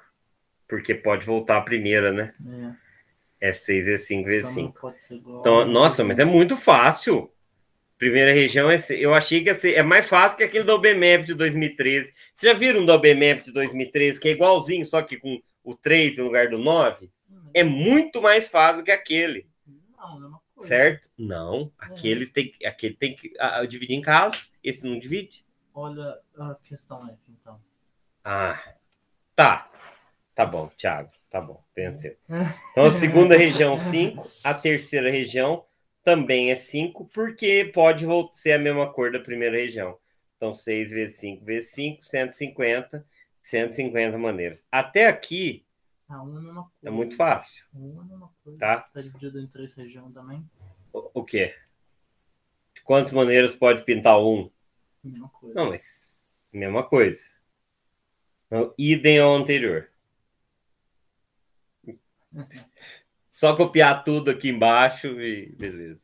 [SPEAKER 1] Porque pode voltar a primeira, né? É, é 6v5, v5. então, nossa, mas é muito fácil. Primeira região, é, eu achei que é mais fácil que aquele da OBMAP de 2013. Vocês já viram um da OBMAP de 2013, que é igualzinho, só que com o 3 no lugar do 9? É muito mais fácil que aquele. Não, é Certo? Não. Aquele, é. tem, aquele tem que ah, dividir em casos, esse não divide.
[SPEAKER 2] Olha a questão, F, então.
[SPEAKER 1] Ah, tá. Tá bom, Thiago. Tá bom, venceu. Então, a segunda região, 5. A terceira região também é 5, porque pode ser a mesma cor da primeira região. Então, 6 vezes 5 vezes 5, 150. 150 maneiras. Até aqui, ah, é, é muito fácil. É tá?
[SPEAKER 2] Tá dividido em três regiões também.
[SPEAKER 1] O, o quê? De quantas maneiras pode pintar um? Mesma coisa. Não, mas mesma coisa. Então, idem ao anterior. Só copiar tudo aqui embaixo e beleza.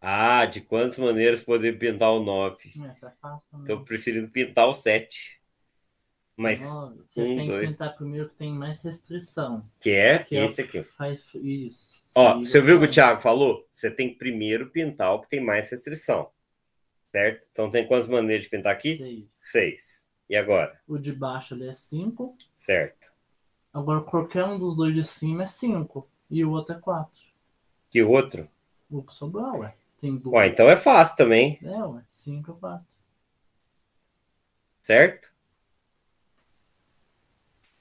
[SPEAKER 1] Ah, de quantas maneiras poder pintar o 9? Estou é né? preferindo pintar o 7. Mas você um, tem dois. que
[SPEAKER 2] pintar primeiro que tem mais restrição.
[SPEAKER 1] Que é que é esse é aqui. Faz isso. Ó, você viu o que o Thiago falou? Você tem que primeiro pintar o que tem mais restrição. Certo? Então tem quantas maneiras de pintar aqui? Seis. Seis. E agora?
[SPEAKER 2] O de baixo ali é 5. Certo. Agora qualquer um dos dois de cima é 5. E o outro é 4. Que outro? O que sobrou,
[SPEAKER 1] ué. Tem duas. Ué, então é fácil também.
[SPEAKER 2] É, ué. 5 é 4.
[SPEAKER 1] Certo?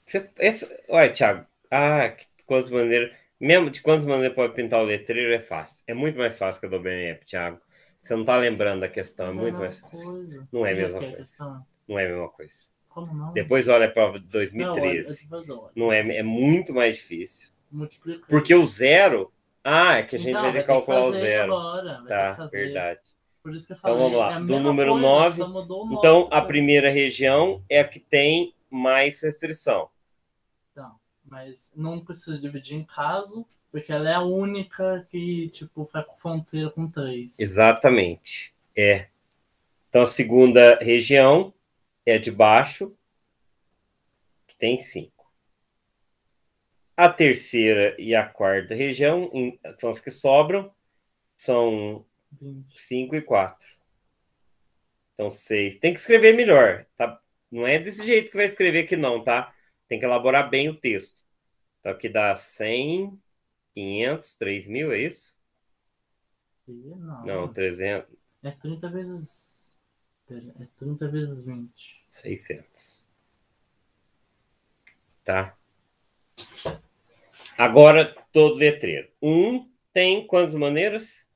[SPEAKER 1] Você, esse, ué, Thiago. Ah, que, quantas maneiras. Mesmo de quantas maneiras pode pintar o letreiro é fácil. É muito mais fácil que a do BMF, Thiago. Você não tá lembrando da questão, é Mas é muito mais fácil. Coisa. Não é a mesma é coisa. Não é a mesma coisa. Como não? Depois olha de 2013. Não, olha, não é, é muito mais difícil. Multiplica. Porque o zero. Ah, é que a gente não, vai, calcular o zero.
[SPEAKER 2] Agora, tá, verdade. Então vamos lá. É Do número coisa, 9. Então, a
[SPEAKER 1] primeira região é a que tem mais restrição.
[SPEAKER 2] Então, mas não precisa dividir em caso, porque ela é a única que, tipo, faz fronteira com três.
[SPEAKER 1] Exatamente. É. Então, a segunda região é de baixo, que tem 5. A terceira e a quarta região são as que sobram, são 5 e 4. Então, 6. Tem que escrever melhor, tá? Não é desse jeito que vai escrever aqui não, tá? Tem que elaborar bem o texto. Então, aqui dá 100, 500, 3 mil, é isso?
[SPEAKER 2] Não, não 300. É 30 vezes... Pera, é 30 vezes 20.
[SPEAKER 1] 600. Tá? Agora, todo letreiro. Um tem quantas maneiras?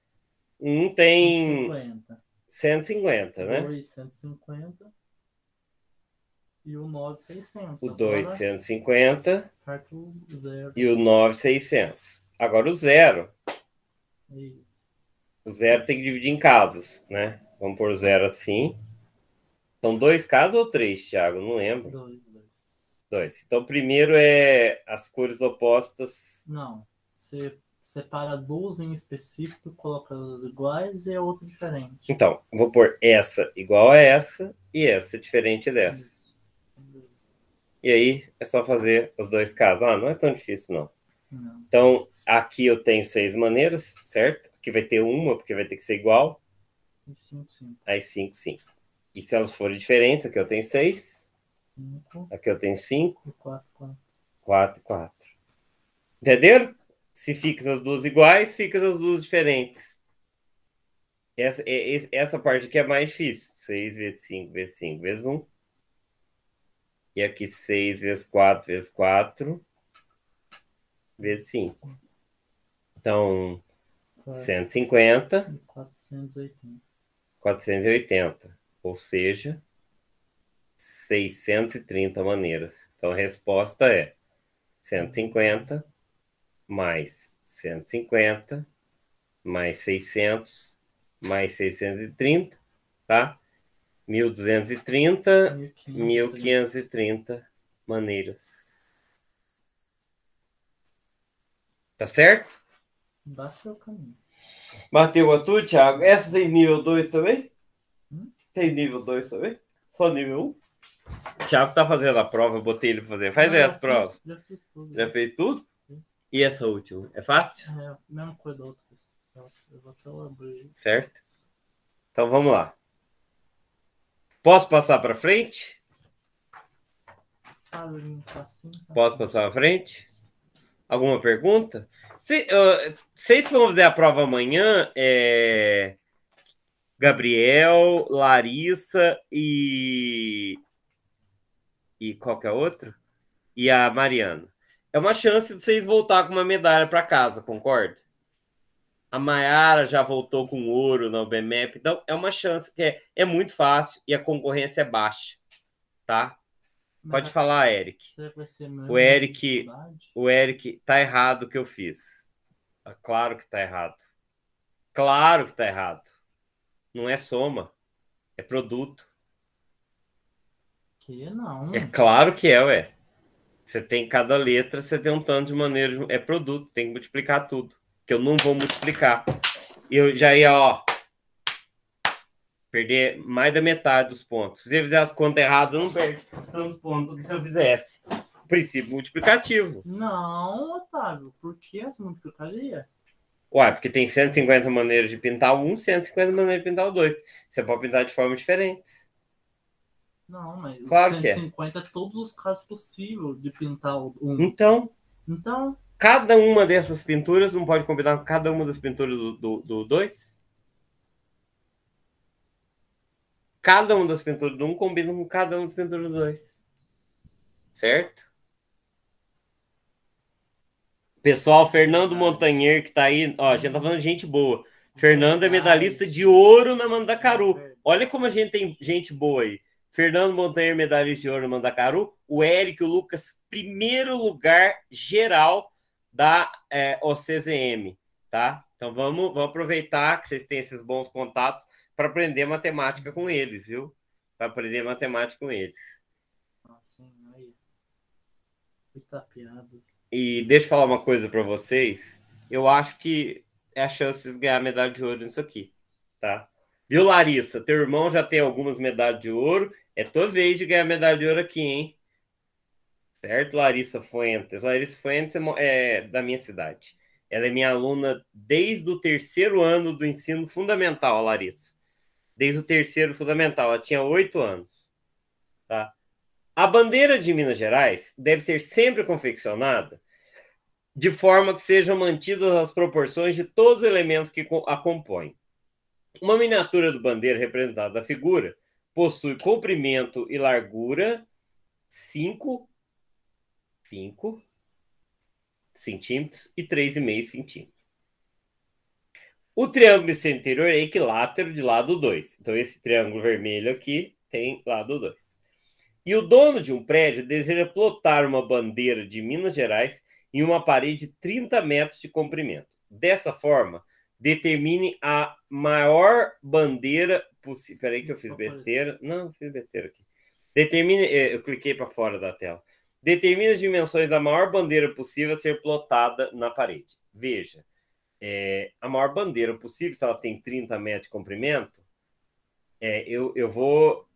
[SPEAKER 1] Um tem... 150. 150, né? 2,
[SPEAKER 2] 150. E o 9,600. O
[SPEAKER 1] 2,150. Então, e o 9,600. Agora o zero. E... O zero tem que dividir em casos, né? Vamos por zero assim. São dois casos ou três, Thiago? Não lembro. Dois, dois. Dois. Então, primeiro é as cores opostas.
[SPEAKER 2] Não. Você separa duas em específico, coloca as iguais e a outra diferente.
[SPEAKER 1] Então, vou pôr essa igual a essa e essa diferente dessa. E aí é só fazer os dois casos. Ah, não é tão difícil, não. não. Então, aqui eu tenho seis maneiras, certo? Aqui vai ter uma, porque vai ter que ser igual.
[SPEAKER 2] E cinco, cinco.
[SPEAKER 1] Aí cinco, cinco. E se elas forem diferentes, aqui eu tenho 6. aqui eu tenho 5. 4, 4. 4, 4. Entenderam? Se fica as duas iguais, fica as duas diferentes. Essa, é, é, essa parte aqui é mais difícil. 6 vezes 5 vezes 5 vezes 1. E aqui 6 vezes 4 vezes 4 vezes 5. Então, 150.
[SPEAKER 2] 480.
[SPEAKER 1] 480. Ou seja, 630 maneiras. Então a resposta é 150 mais 150 mais 600 mais 630, tá? 1230, 1530 maneiras. Tá certo?
[SPEAKER 2] Bateu o caminho.
[SPEAKER 1] Bateu a tu, Thiago? Essa tem nível 2 também? Tem nível 2 também? Só nível 1? Um? O Thiago tá fazendo a prova, eu botei ele pra fazer. Faz essa aí as provas. Já fiz tudo. Já fez tudo? Sim. E essa última? É fácil?
[SPEAKER 2] É, mesma coisa da outra. Eu vou só abrir.
[SPEAKER 1] Certo? Então vamos lá. Posso passar para frente?
[SPEAKER 2] Tá assim, tá assim.
[SPEAKER 1] Posso passar para frente? Alguma pergunta? Se, uh, se vocês vão fazer a prova amanhã, é... Gabriel, Larissa e. E qualquer é outro? E a Mariana. É uma chance de vocês voltar com uma medalha para casa, concorda? A Maiara já voltou com ouro na UBMEP. Então, é uma chance que é, é muito fácil e a concorrência é baixa, tá? Pode Mas, falar, Eric. O Eric, o Eric, tá errado o que eu fiz. Tá claro que tá errado. Claro que tá errado. Não é soma, é produto.
[SPEAKER 2] Que não. É
[SPEAKER 1] claro que é, ué. Você tem cada letra, você tem um tanto de maneiras. É produto, tem que multiplicar tudo. Que eu não vou multiplicar. Eu já ia, ó. Perder mais da metade dos pontos. Se eu fizer as contas erradas, eu não perco tanto ponto que se eu fizesse. Princípio multiplicativo.
[SPEAKER 2] Não, Otávio, por que essa multiplicaria?
[SPEAKER 1] Ué, porque tem 150 maneiras de pintar um, 150 maneiras de pintar o dois. Você pode pintar de formas diferentes.
[SPEAKER 2] Não, mas claro 150
[SPEAKER 1] que é. é todos os casos possíveis de pintar um. Então. Então. Cada uma dessas pinturas não pode combinar com cada uma das pinturas do 2? Do, do dois? cada uma das pinturas do um combina com cada uma das pinturas do dois. Certo? Pessoal, Fernando Montanher, que tá aí, ó, a gente tá falando de gente boa. Fernando é medalhista de ouro na Mandacaru. Olha como a gente tem gente boa aí. Fernando Montanher, medalhista de ouro na Mandacaru. O Eric, o Lucas, primeiro lugar geral da é, OCZM, tá? Então vamos, vamos aproveitar que vocês têm esses bons contatos para aprender matemática com eles, viu? Para aprender matemática com eles. Nossa, ah,
[SPEAKER 2] aí. Puta piada.
[SPEAKER 1] E deixa eu falar uma coisa para vocês. Eu acho que é a chance de ganhar medalha de ouro nisso aqui, tá? Viu, Larissa? Teu irmão já tem algumas medalhas de ouro. É tua vez de ganhar medalha de ouro aqui, hein? Certo, Larissa Fuentes. Larissa Fuentes é, é da minha cidade. Ela é minha aluna desde o terceiro ano do ensino fundamental, Larissa. Desde o terceiro fundamental. Ela tinha oito anos, tá? A bandeira de Minas Gerais deve ser sempre confeccionada de forma que sejam mantidas as proporções de todos os elementos que a compõem. Uma miniatura do bandeira representada na figura possui comprimento e largura 5, 5 centímetros e 3,5 centímetros. O triângulo interior é equilátero de lado 2. Então, esse triângulo vermelho aqui tem lado 2. E o dono de um prédio deseja plotar uma bandeira de Minas Gerais em uma parede de 30 metros de comprimento. Dessa forma, determine a maior bandeira possível. Peraí, que eu fiz besteira. Não, fiz besteira aqui. Determine. É, eu cliquei para fora da tela. Determine as dimensões da maior bandeira possível a ser plotada na parede. Veja, é, a maior bandeira possível, se ela tem 30 metros de comprimento, é, eu, eu vou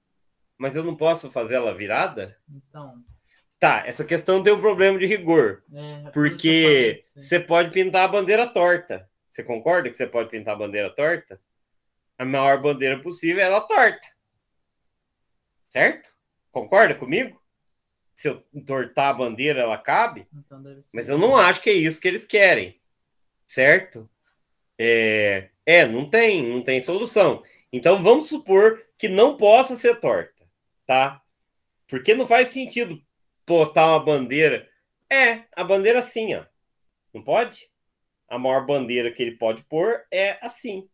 [SPEAKER 1] mas eu não posso fazer ela virada? Então. Tá, essa questão tem um problema de rigor. É, é porque você pode pintar a bandeira torta. Você concorda que você pode pintar a bandeira torta? A maior bandeira possível é ela torta. Certo? Concorda comigo? Se eu tortar a bandeira, ela cabe? Então Mas eu não acho que é isso que eles querem. Certo? É, é não tem, não tem solução. Então vamos supor que não possa ser torta tá? Porque não faz sentido botar uma bandeira. É, a bandeira assim, ó. Não pode? A maior bandeira que ele pode pôr é assim.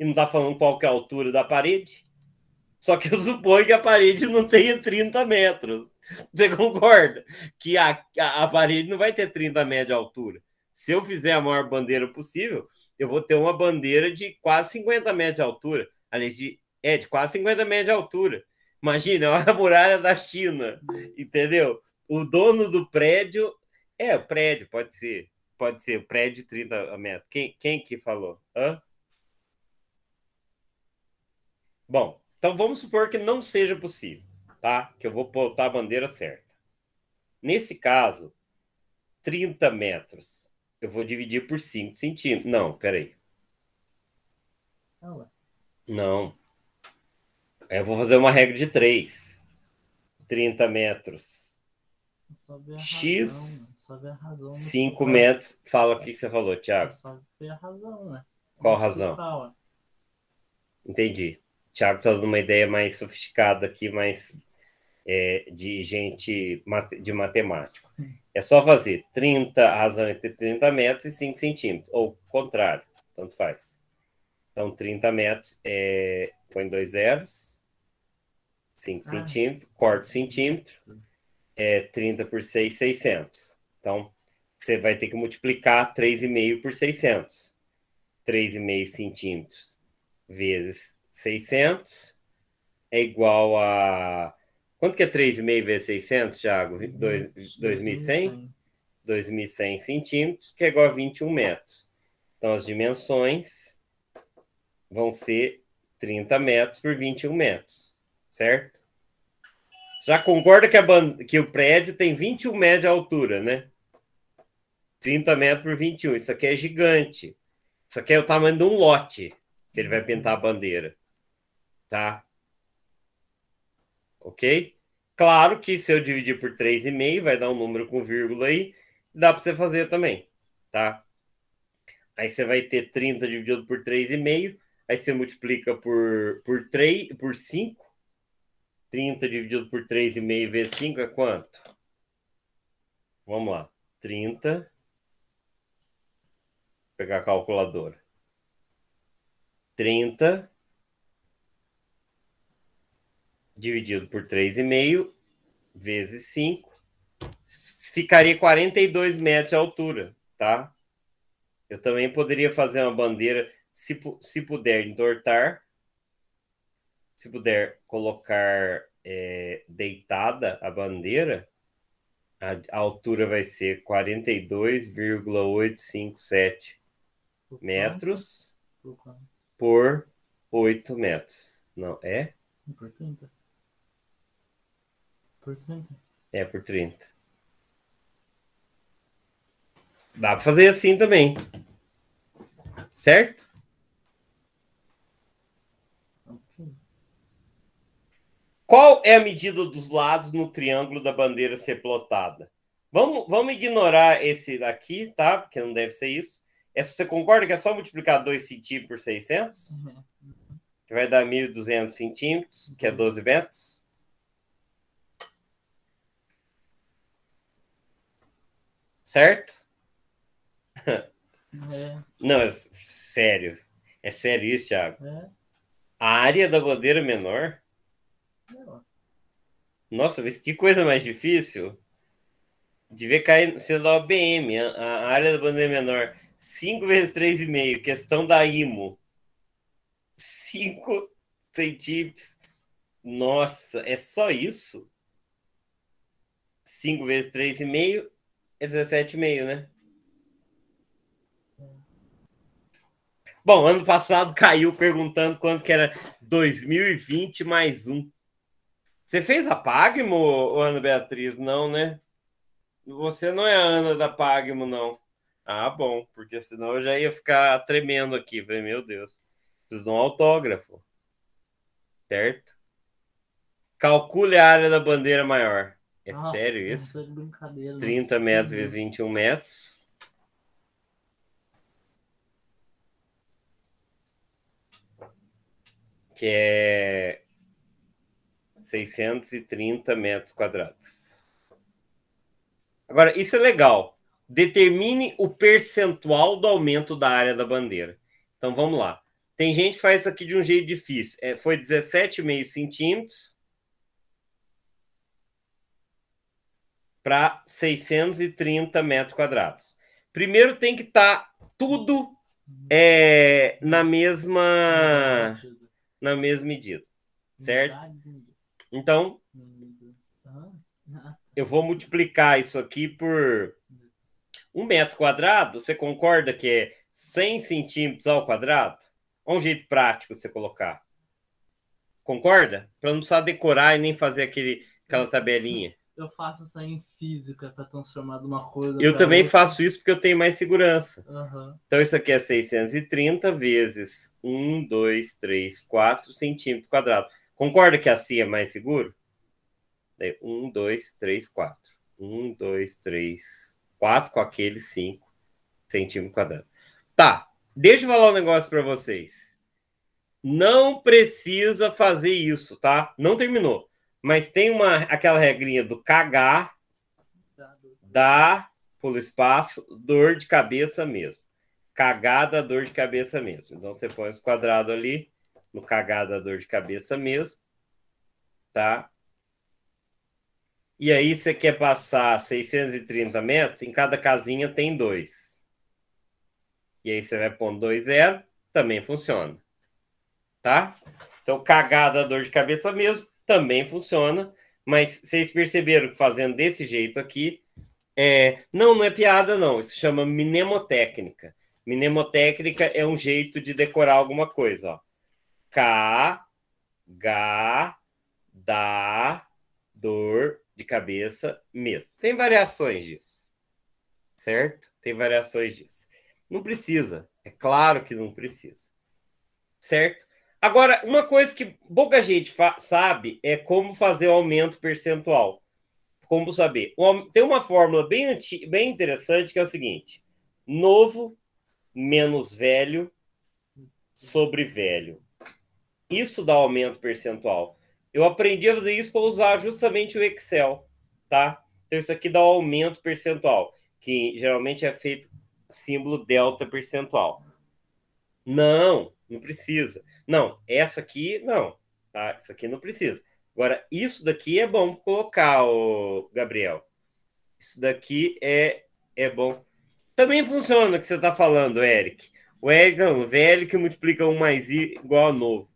[SPEAKER 1] E não tá falando qual que é a altura da parede. Só que eu suponho que a parede não tenha 30 metros. Você concorda? Que a, a, a parede não vai ter 30 metros de altura. Se eu fizer a maior bandeira possível, eu vou ter uma bandeira de quase 50 metros de altura. Aliás, de, é, de quase 50 metros de altura. Imagina, olha é a muralha da China, entendeu? O dono do prédio. É, o prédio, pode ser. Pode ser, o prédio de 30 metros. Quem, quem que falou? Hã? Bom, então vamos supor que não seja possível, tá? Que eu vou botar a bandeira certa. Nesse caso, 30 metros. Eu vou dividir por 5 centímetros. Não, peraí. Não eu vou fazer uma regra de 3. 30 metros. X. Razão, 5 né? metros. Fala o que, você falou, Thiago. Só
[SPEAKER 2] razão, né? Qual razão? Total,
[SPEAKER 1] Entendi. Thiago está dando uma ideia mais sofisticada aqui, mais é, de gente de matemático. É só fazer 30, a razão é entre 30 metros e 5 centímetros, ou contrário, tanto faz. Então, 30 metros é, põe dois zeros, 5 ah. centímetros, corte centímetro, é 30 por 6, 600. Então, você vai ter que multiplicar 3,5 por 600. 3,5 centímetros vezes 600 é igual a... Quanto que é 3,5 vezes 600, Thiago? 2.100? 2.100 centímetros, que é igual a 21 metros. Então, as dimensões vão ser 30 metros por 21 metros certo? Já concorda que, band... que o prédio tem 21 metros de altura, né? 30 metros por 21. Isso aqui é gigante. Isso aqui é o tamanho de um lote que ele vai pintar a bandeira. Tá? Ok? Claro que se eu dividir por 3,5, vai dar um número com vírgula aí. Dá para você fazer também. Tá? Aí você vai ter 30 dividido por 3,5. Aí você multiplica por, por, 3, por 5 30 dividido por 3,5 vezes 5 é quanto? Vamos lá. 30. Vou pegar a calculadora. 30 dividido por 3,5 vezes 5 ficaria 42 metros de altura, tá? Eu também poderia fazer uma bandeira, se, se puder entortar, se puder colocar é, deitada a bandeira, a, a altura vai ser 42,857 metros por, por 8 metros. Não é?
[SPEAKER 2] Por 30. Por 30.
[SPEAKER 1] É, por 30. Dá para fazer assim também. Certo? Qual é a medida dos lados no triângulo da bandeira ser plotada? Vamos, vamos ignorar esse daqui, tá? Porque não deve ser isso. É, você concorda que é só multiplicar 2 centímetros por 600? Uhum. Que vai dar 1.200 centímetros, que é 12 uhum. metros. Certo? É. Não, é sério. É sério isso, Thiago. É. A área da bandeira menor nossa, que coisa mais difícil. Devia cair, sei lá, OBM, a, a área da bandeira menor. 5 vezes 3,5, questão da IMO. 5 centímetros. Nossa, é só isso? 5 vezes 3,5 é 17,5, né? Bom, ano passado caiu perguntando quanto que era 2020 mais um. Você fez a Pagmo, Ana Beatriz? Não, né? Você não é a Ana da Pagmo, não. Ah, bom, porque senão eu já ia ficar tremendo aqui. Falei, meu Deus, preciso de um autógrafo. Certo? Calcule a área da bandeira maior. É ah, sério isso? Não de brincadeira. 30 não é metros vezes 21 metros. Que é 630 metros quadrados. Agora, isso é legal. Determine o percentual do aumento da área da bandeira. Então, vamos lá. Tem gente que faz isso aqui de um jeito difícil. É, foi 17,5 centímetros para 630 metros quadrados. Primeiro tem que estar tá tudo é, na mesma na mesma medida, certo? Então, eu vou multiplicar isso aqui por um metro quadrado. Você concorda que é 100 centímetros ao quadrado? Olha é um jeito prático você colocar. Concorda? Para não precisar decorar e nem fazer aquele, aquela tabelinha.
[SPEAKER 2] Eu faço isso aí em física para transformar de uma coisa. Eu também outra.
[SPEAKER 1] faço isso porque eu tenho mais segurança. Uhum. Então, isso aqui é 630 vezes 1, 2, 3, 4 centímetros quadrados. Concorda que a CIA é mais seguro? Daí, um, dois, três, quatro. Um, dois, três, quatro com aqueles cinco centímetros quadrados. Tá, deixa eu falar um negócio para vocês. Não precisa fazer isso, tá? Não terminou. Mas tem uma aquela regrinha do cagar, dá pelo espaço, dor de cabeça mesmo. Cagada, dor de cabeça mesmo. Então você põe os quadrados ali no cagada dor de cabeça mesmo, tá? E aí você quer passar 630 metros, em cada casinha tem dois. E aí você vai pondo dois zero, também funciona, tá? Então cagada dor de cabeça mesmo, também funciona. Mas vocês perceberam que fazendo desse jeito aqui, é... não, não é piada não, isso chama mnemotécnica. Mnemotécnica é um jeito de decorar alguma coisa, ó. K, G, dá, dor de cabeça, medo. Tem variações disso, certo? Tem variações disso. Não precisa, é claro que não precisa, certo? Agora, uma coisa que pouca gente sabe é como fazer o aumento percentual. Como saber? Tem uma fórmula bem, bem interessante que é o seguinte: novo menos velho sobre velho. Isso dá aumento percentual. Eu aprendi a fazer isso para usar justamente o Excel, tá? Então isso aqui dá aumento percentual, que geralmente é feito símbolo delta percentual. Não, não precisa. Não, essa aqui não, tá? Isso aqui não precisa. Agora, isso daqui é bom colocar, o Gabriel. Isso daqui é, é bom. Também funciona o que você está falando, Eric. O Eric, não, o velho que multiplica 1 mais i igual a novo.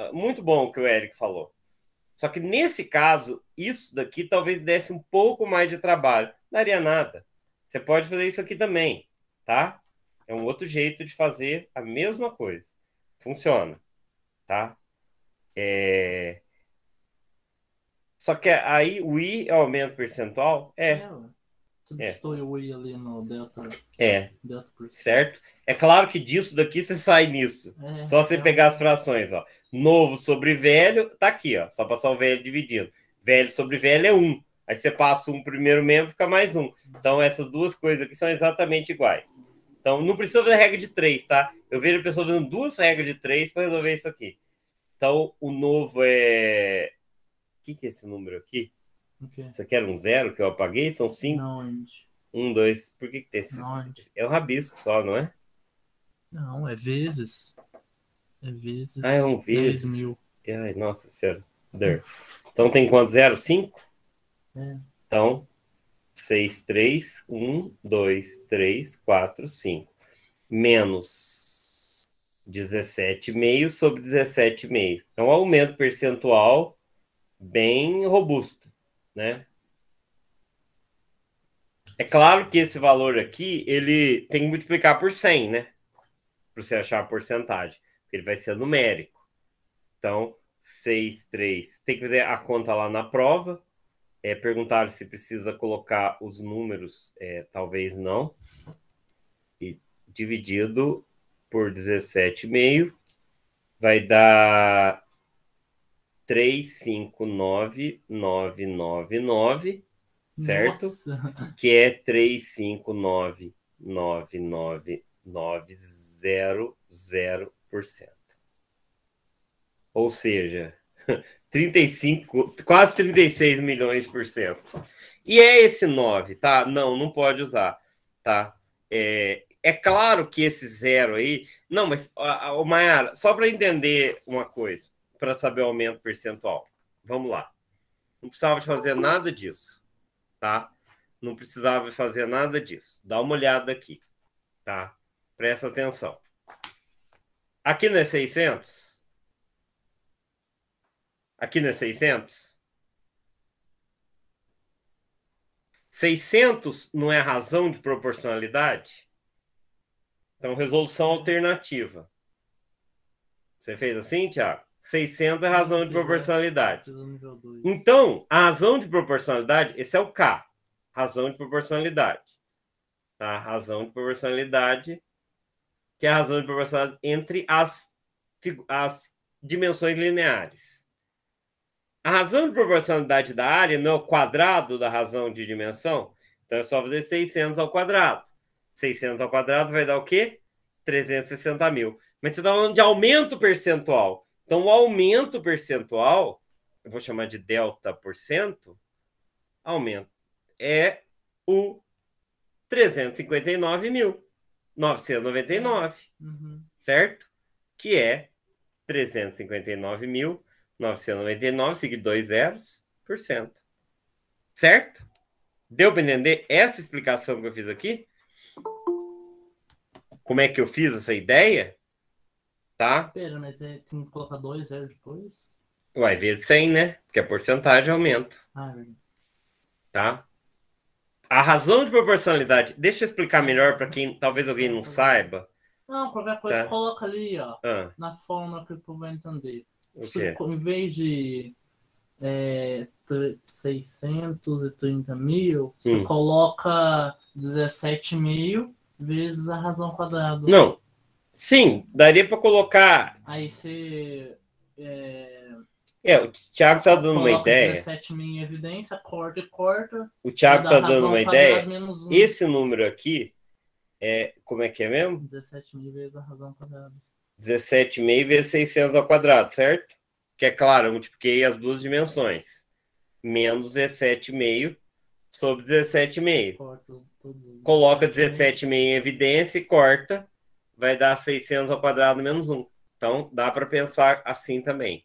[SPEAKER 1] Ah, muito bom o que o Eric falou. Só que nesse caso, isso daqui talvez desse um pouco mais de trabalho. Não daria nada. Você pode fazer isso aqui também, tá? É um outro jeito de fazer a mesma coisa. Funciona, tá? É... Só que aí o I é aumento percentual? É. Não. Tolstoi é. ali no Delta. É. Delta certo? É claro que disso daqui você sai nisso. É, só você é. pegar as frações, ó. Novo sobre velho, tá aqui, ó. Só passar o velho dividindo. Velho sobre velho é um. Aí você passa um primeiro membro, fica mais um. Então essas duas coisas aqui são exatamente iguais. Então não precisa fazer regra de três, tá? Eu vejo a pessoa fazendo duas regras de três para resolver isso aqui. Então o novo é. O que, que é esse número aqui? Okay. Você quer um zero que eu apaguei? São cinco. Não, gente. Um, dois. Por que, que tem esse? Não, é um rabisco só, não é? Não, é vezes.
[SPEAKER 2] É vezes. Ah, é um vezes. mil.
[SPEAKER 1] Ai, nossa senhora. Der. Então tem quanto? Zero? Cinco? É. Então, seis, três, um, dois, três, quatro, cinco. Menos 17,5 sobre 17,5. Então, aumento percentual bem robusto né? É claro que esse valor aqui, ele tem que multiplicar por 100, né? Para você achar a porcentagem. Ele vai ser numérico. Então, 6, 3. Tem que fazer a conta lá na prova. É, perguntaram se precisa colocar os números. É, talvez não. E dividido por 17,5 vai dar 359999,
[SPEAKER 2] certo? Nossa.
[SPEAKER 1] Que é 35999900%. Ou seja, 35, quase 36 milhões por cento. E é esse 9, tá? Não, não pode usar, tá? É, é claro que esse zero aí. Não, mas, o Mayara, só para entender uma coisa para saber o aumento percentual. Vamos lá. Não precisava de fazer nada disso, tá? Não precisava fazer nada disso. Dá uma olhada aqui, tá? Presta atenção. Aqui é 600, aqui é 600, 600 não é razão de proporcionalidade? Então, resolução alternativa. Você fez assim, Tiago? 600 é razão de é. proporcionalidade. Então, a razão de proporcionalidade, esse é o K, razão de proporcionalidade. Tá? A razão de proporcionalidade, que é a razão de proporcionalidade entre as, as dimensões lineares. A razão de proporcionalidade da área não é o quadrado da razão de dimensão? Então é só fazer 600 ao quadrado. 600 ao quadrado vai dar o quê? 360 mil. Mas você está falando de aumento percentual. Então, o aumento percentual, eu vou chamar de delta por cento, aumento, é o 359.999, uhum. certo? Que é 359.999, seguido dois zeros, por cento. Certo? Deu para entender essa explicação que eu fiz aqui? Como é que eu fiz essa ideia? Tá? Pera, mas é,
[SPEAKER 2] tem que colocar dois zeros depois?
[SPEAKER 1] Uai, vezes 100, né? Porque a porcentagem aumenta. Ah, é tá? A razão de proporcionalidade, deixa eu explicar melhor para quem talvez alguém não saiba.
[SPEAKER 2] Não, qualquer coisa tá? coloca ali, ó, ah. na fórmula que o povo vai entender. Okay. Se, em vez de é, 630 mil, hum. você coloca 17 mil vezes a razão quadrada. Não,
[SPEAKER 1] Sim, daria para colocar.
[SPEAKER 2] Aí você. É...
[SPEAKER 1] é... o Thiago tá dando uma ideia.
[SPEAKER 2] 17 em evidência, corta e corta. O Thiago tá dando uma ideia. Um. Esse
[SPEAKER 1] número aqui é. Como é que é mesmo?
[SPEAKER 2] 17 17.000 vezes a razão ao quadrado.
[SPEAKER 1] 17,5 vezes 600 ao quadrado, certo? Que é claro, eu multipliquei as duas dimensões. Menos 17 17,5 sobre 17 17,5. Coloca 17 17,5 em evidência e corta vai dar 600 ao quadrado menos 1. Então, dá para pensar assim também.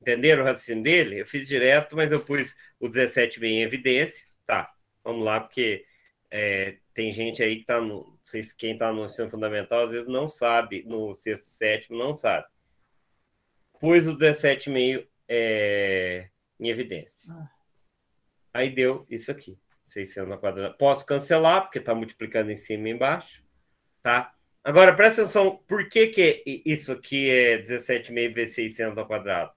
[SPEAKER 1] Entenderam o raciocínio dele? Eu fiz direto, mas eu pus o 17 bem em evidência. Tá, vamos lá, porque é, tem gente aí que está no. Não sei se quem está no ensino fundamental às vezes não sabe, no sexto, sétimo, não sabe. Pus o 17,5 é, em evidência. Ah. Aí deu isso aqui. 600 ao quadrado. Posso cancelar, porque está multiplicando em cima e embaixo. Tá? Agora, presta atenção, por que, que isso aqui é 17,5 vezes 600 ao quadrado?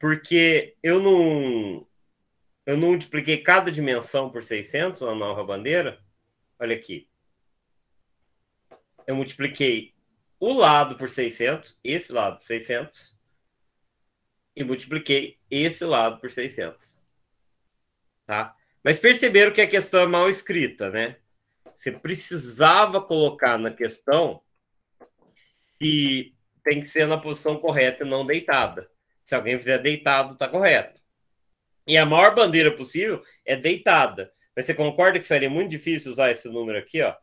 [SPEAKER 1] Porque eu não, eu não multipliquei cada dimensão por 600 na nova bandeira. Olha aqui. Eu multipliquei o lado por 600, esse lado por 600, e multipliquei esse lado por 600. Tá? Mas perceberam que a questão é mal escrita, né? Você precisava colocar na questão que tem que ser na posição correta e não deitada. Se alguém fizer deitado, está correto. E a maior bandeira possível é deitada. Mas você concorda que seria muito difícil usar esse número aqui, ó?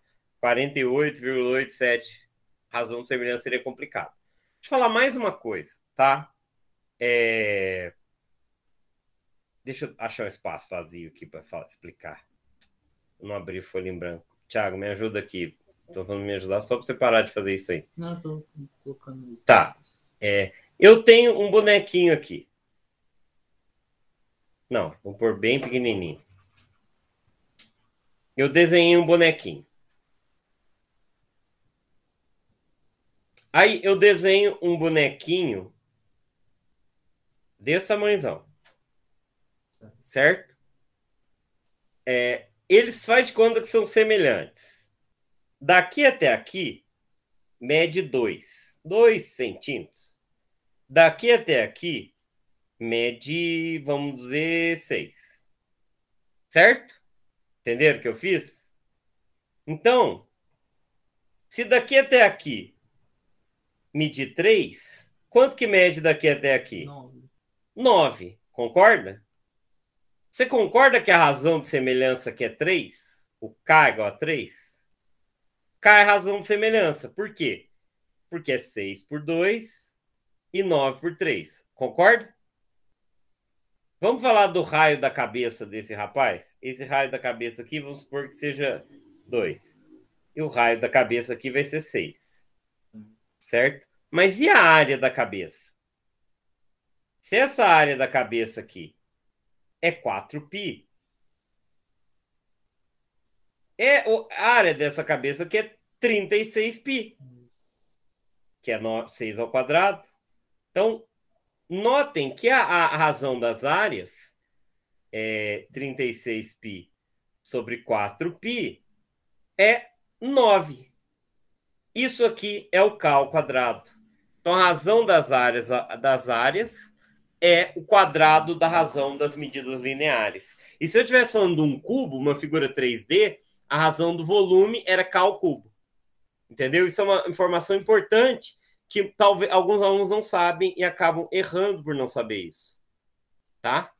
[SPEAKER 1] 48,87 razão de semelhança seria complicado. Deixa eu falar mais uma coisa, tá? É... Deixa eu achar um espaço vazio aqui para explicar. não abri folha em branco. Thiago, me ajuda aqui. Estou falando me ajudar só para você parar de fazer isso aí.
[SPEAKER 2] Não, estou colocando.
[SPEAKER 1] Tá. É, eu tenho um bonequinho aqui. Não, vou pôr bem pequenininho. Eu desenhei um bonequinho. Aí eu desenho um bonequinho desse tamanhozão. Tá. Certo? É, eles fazem de conta que são semelhantes. Daqui até aqui, mede 2, 2 centímetros. Daqui até aqui, mede, vamos dizer, 6. Certo? Entenderam o que eu fiz? Então, se daqui até aqui medir 3, quanto que mede daqui até aqui? 9. 9, concorda? Você concorda que a razão de semelhança aqui é 3? O K é igual a 3? K é razão de semelhança. Por quê? Porque é 6 por 2 e 9 por 3. Concorda? Vamos falar do raio da cabeça desse rapaz? Esse raio da cabeça aqui, vamos supor que seja 2. E o raio da cabeça aqui vai ser 6. Certo? Mas e a área da cabeça? Se essa área da cabeça aqui é 4π. É a área dessa cabeça que é 36π, que é 6 ao quadrado. Então, notem que a, a razão das áreas é 36π sobre 4π é 9. Isso aqui é o K ao quadrado. Então, a razão das áreas, das áreas é o quadrado da razão das medidas lineares. E se eu estivesse falando de um cubo, uma figura 3D, a razão do volume era K ao cubo. Entendeu? Isso é uma informação importante que talvez alguns alunos não sabem e acabam errando por não saber isso. Tá?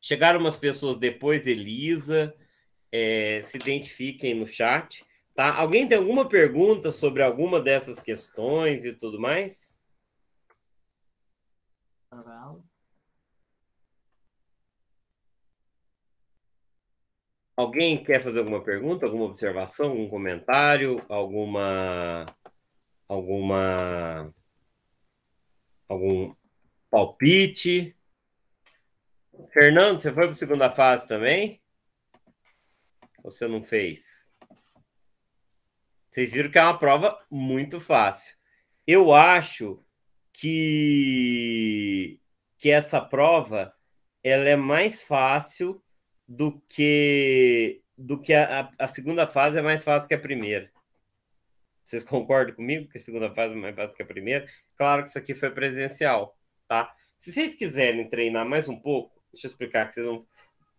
[SPEAKER 1] Chegaram umas pessoas depois, Elisa, é, se identifiquem no chat. Tá? Alguém tem alguma pergunta sobre alguma dessas questões e tudo mais? Alguém quer fazer alguma pergunta, alguma observação, algum comentário, alguma alguma algum palpite? Fernando, você foi para a segunda fase também? Ou você não fez? Vocês viram que é uma prova muito fácil. Eu acho que, que essa prova ela é mais fácil do que do que a, a, segunda fase é mais fácil que a primeira. Vocês concordam comigo que a segunda fase é mais fácil que a primeira? Claro que isso aqui foi presencial, tá? Se vocês quiserem treinar mais um pouco, deixa eu explicar o que vocês vão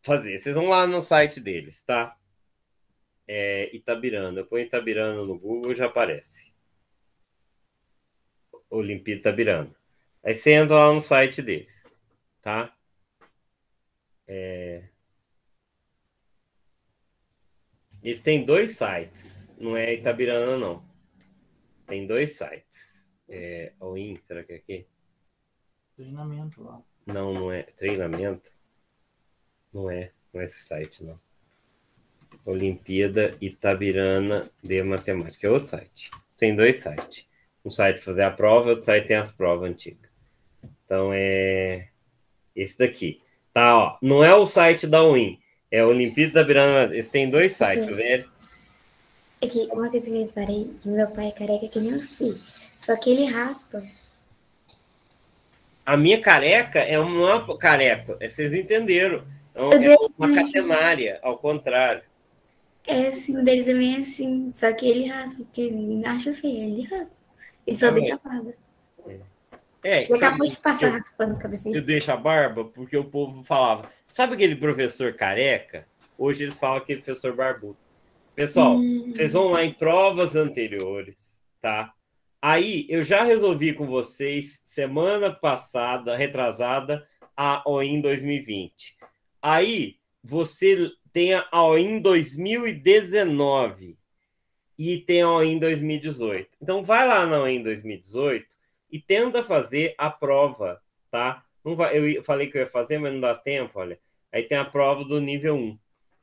[SPEAKER 1] fazer. Vocês vão lá no site deles, tá? É Itabirana. Eu ponho Itabirana no Google já aparece. Olimpíada Itabirana. Aí você entra lá no site deles, tá? É... Eles têm dois sites, não é Itabirana, não. Tem dois sites. É... Oin, será que é aqui? Treinamento lá. Não, não é. Treinamento? Não é. Não é esse site, não. Olimpíada Itabirana de Matemática. É outro site. Tem dois sites um site fazer a prova, outro site tem as provas antigas. Então é esse daqui. Tá, ó. Não é o site da UIN, é o Olimpíada da Birana. Eles têm dois sites, Sim. Né?
[SPEAKER 2] É que uma vez que eu reparei, que meu pai é careca que nem o si. Só que ele raspa.
[SPEAKER 1] A minha careca é uma careca. É, vocês entenderam. Então, é uma, é uma catenária, ao contrário.
[SPEAKER 2] É assim, o dele também é assim. Só que ele raspa, porque ele acha feio, ele raspa. Ele só deixa é. a barba.
[SPEAKER 1] É, eu acabo de passar eu,
[SPEAKER 2] raspando a cabecinha. Eu
[SPEAKER 1] deixo a barba porque o povo falava. Sabe aquele professor careca? Hoje eles falam que é professor barbudo. Pessoal, hum. vocês vão lá em provas anteriores, tá? Aí eu já resolvi com vocês semana passada, retrasada, a OIM 2020. Aí você tem a OIM 2019 e tem OI em 2018. Então vai lá na OI em 2018 e tenta fazer a prova, tá? Não vai, eu falei que eu ia fazer, mas não dá tempo, olha. Aí tem a prova do nível 1.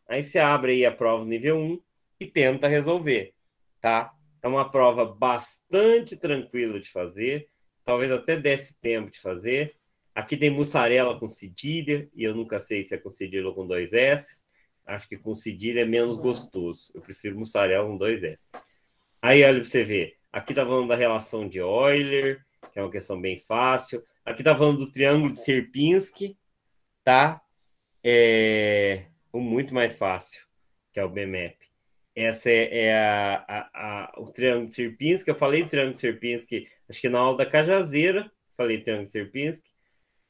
[SPEAKER 1] Aí você abre aí a prova do nível 1 e tenta resolver, tá? É uma prova bastante tranquila de fazer, talvez até desse tempo de fazer. Aqui tem mussarela com cedilha, e eu nunca sei se é com cedilha ou com dois S. Acho que com cedilha é menos é. gostoso. Eu prefiro mussarela com dois S. Aí olha para você ver. Aqui tá falando da relação de Euler, que é uma questão bem fácil. Aqui tá falando do triângulo de Sierpinski, tá? É o muito mais fácil, que é o BMAP. Essa é, é a, a, a, o triângulo de Sierpinski. Eu falei triângulo de Sierpinski, acho que na aula da Cajazeira, falei triângulo de Sierpinski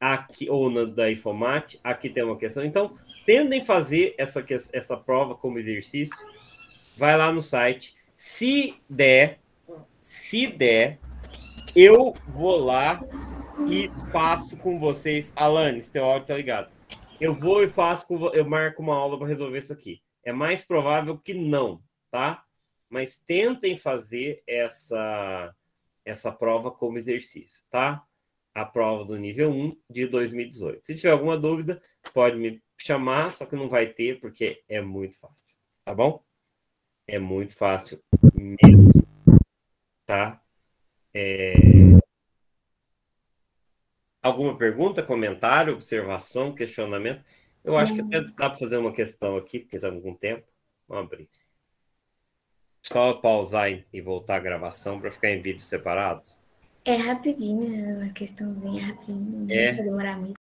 [SPEAKER 1] aqui ou na, da Informat, aqui tem uma questão. Então, tendem fazer essa, essa prova como exercício. Vai lá no site. Se der, se der, eu vou lá e faço com vocês. Alane, seu áudio tá ligado. Eu vou e faço, com, eu marco uma aula para resolver isso aqui. É mais provável que não, tá? Mas tentem fazer essa essa prova como exercício, tá? a prova do nível 1 de 2018. Se tiver alguma dúvida, pode me chamar, só que não vai ter, porque é muito fácil, tá bom? É muito fácil mesmo, tá? É... Alguma pergunta, comentário, observação, questionamento? Eu acho que até hum. dá para fazer uma questão aqui, porque estamos tá com tempo. Vamos abrir. Só pausar e voltar a gravação para ficar em vídeos separados.
[SPEAKER 2] É rapidinho, a é uma questãozinha rapidinho, é. não vai demorar muito.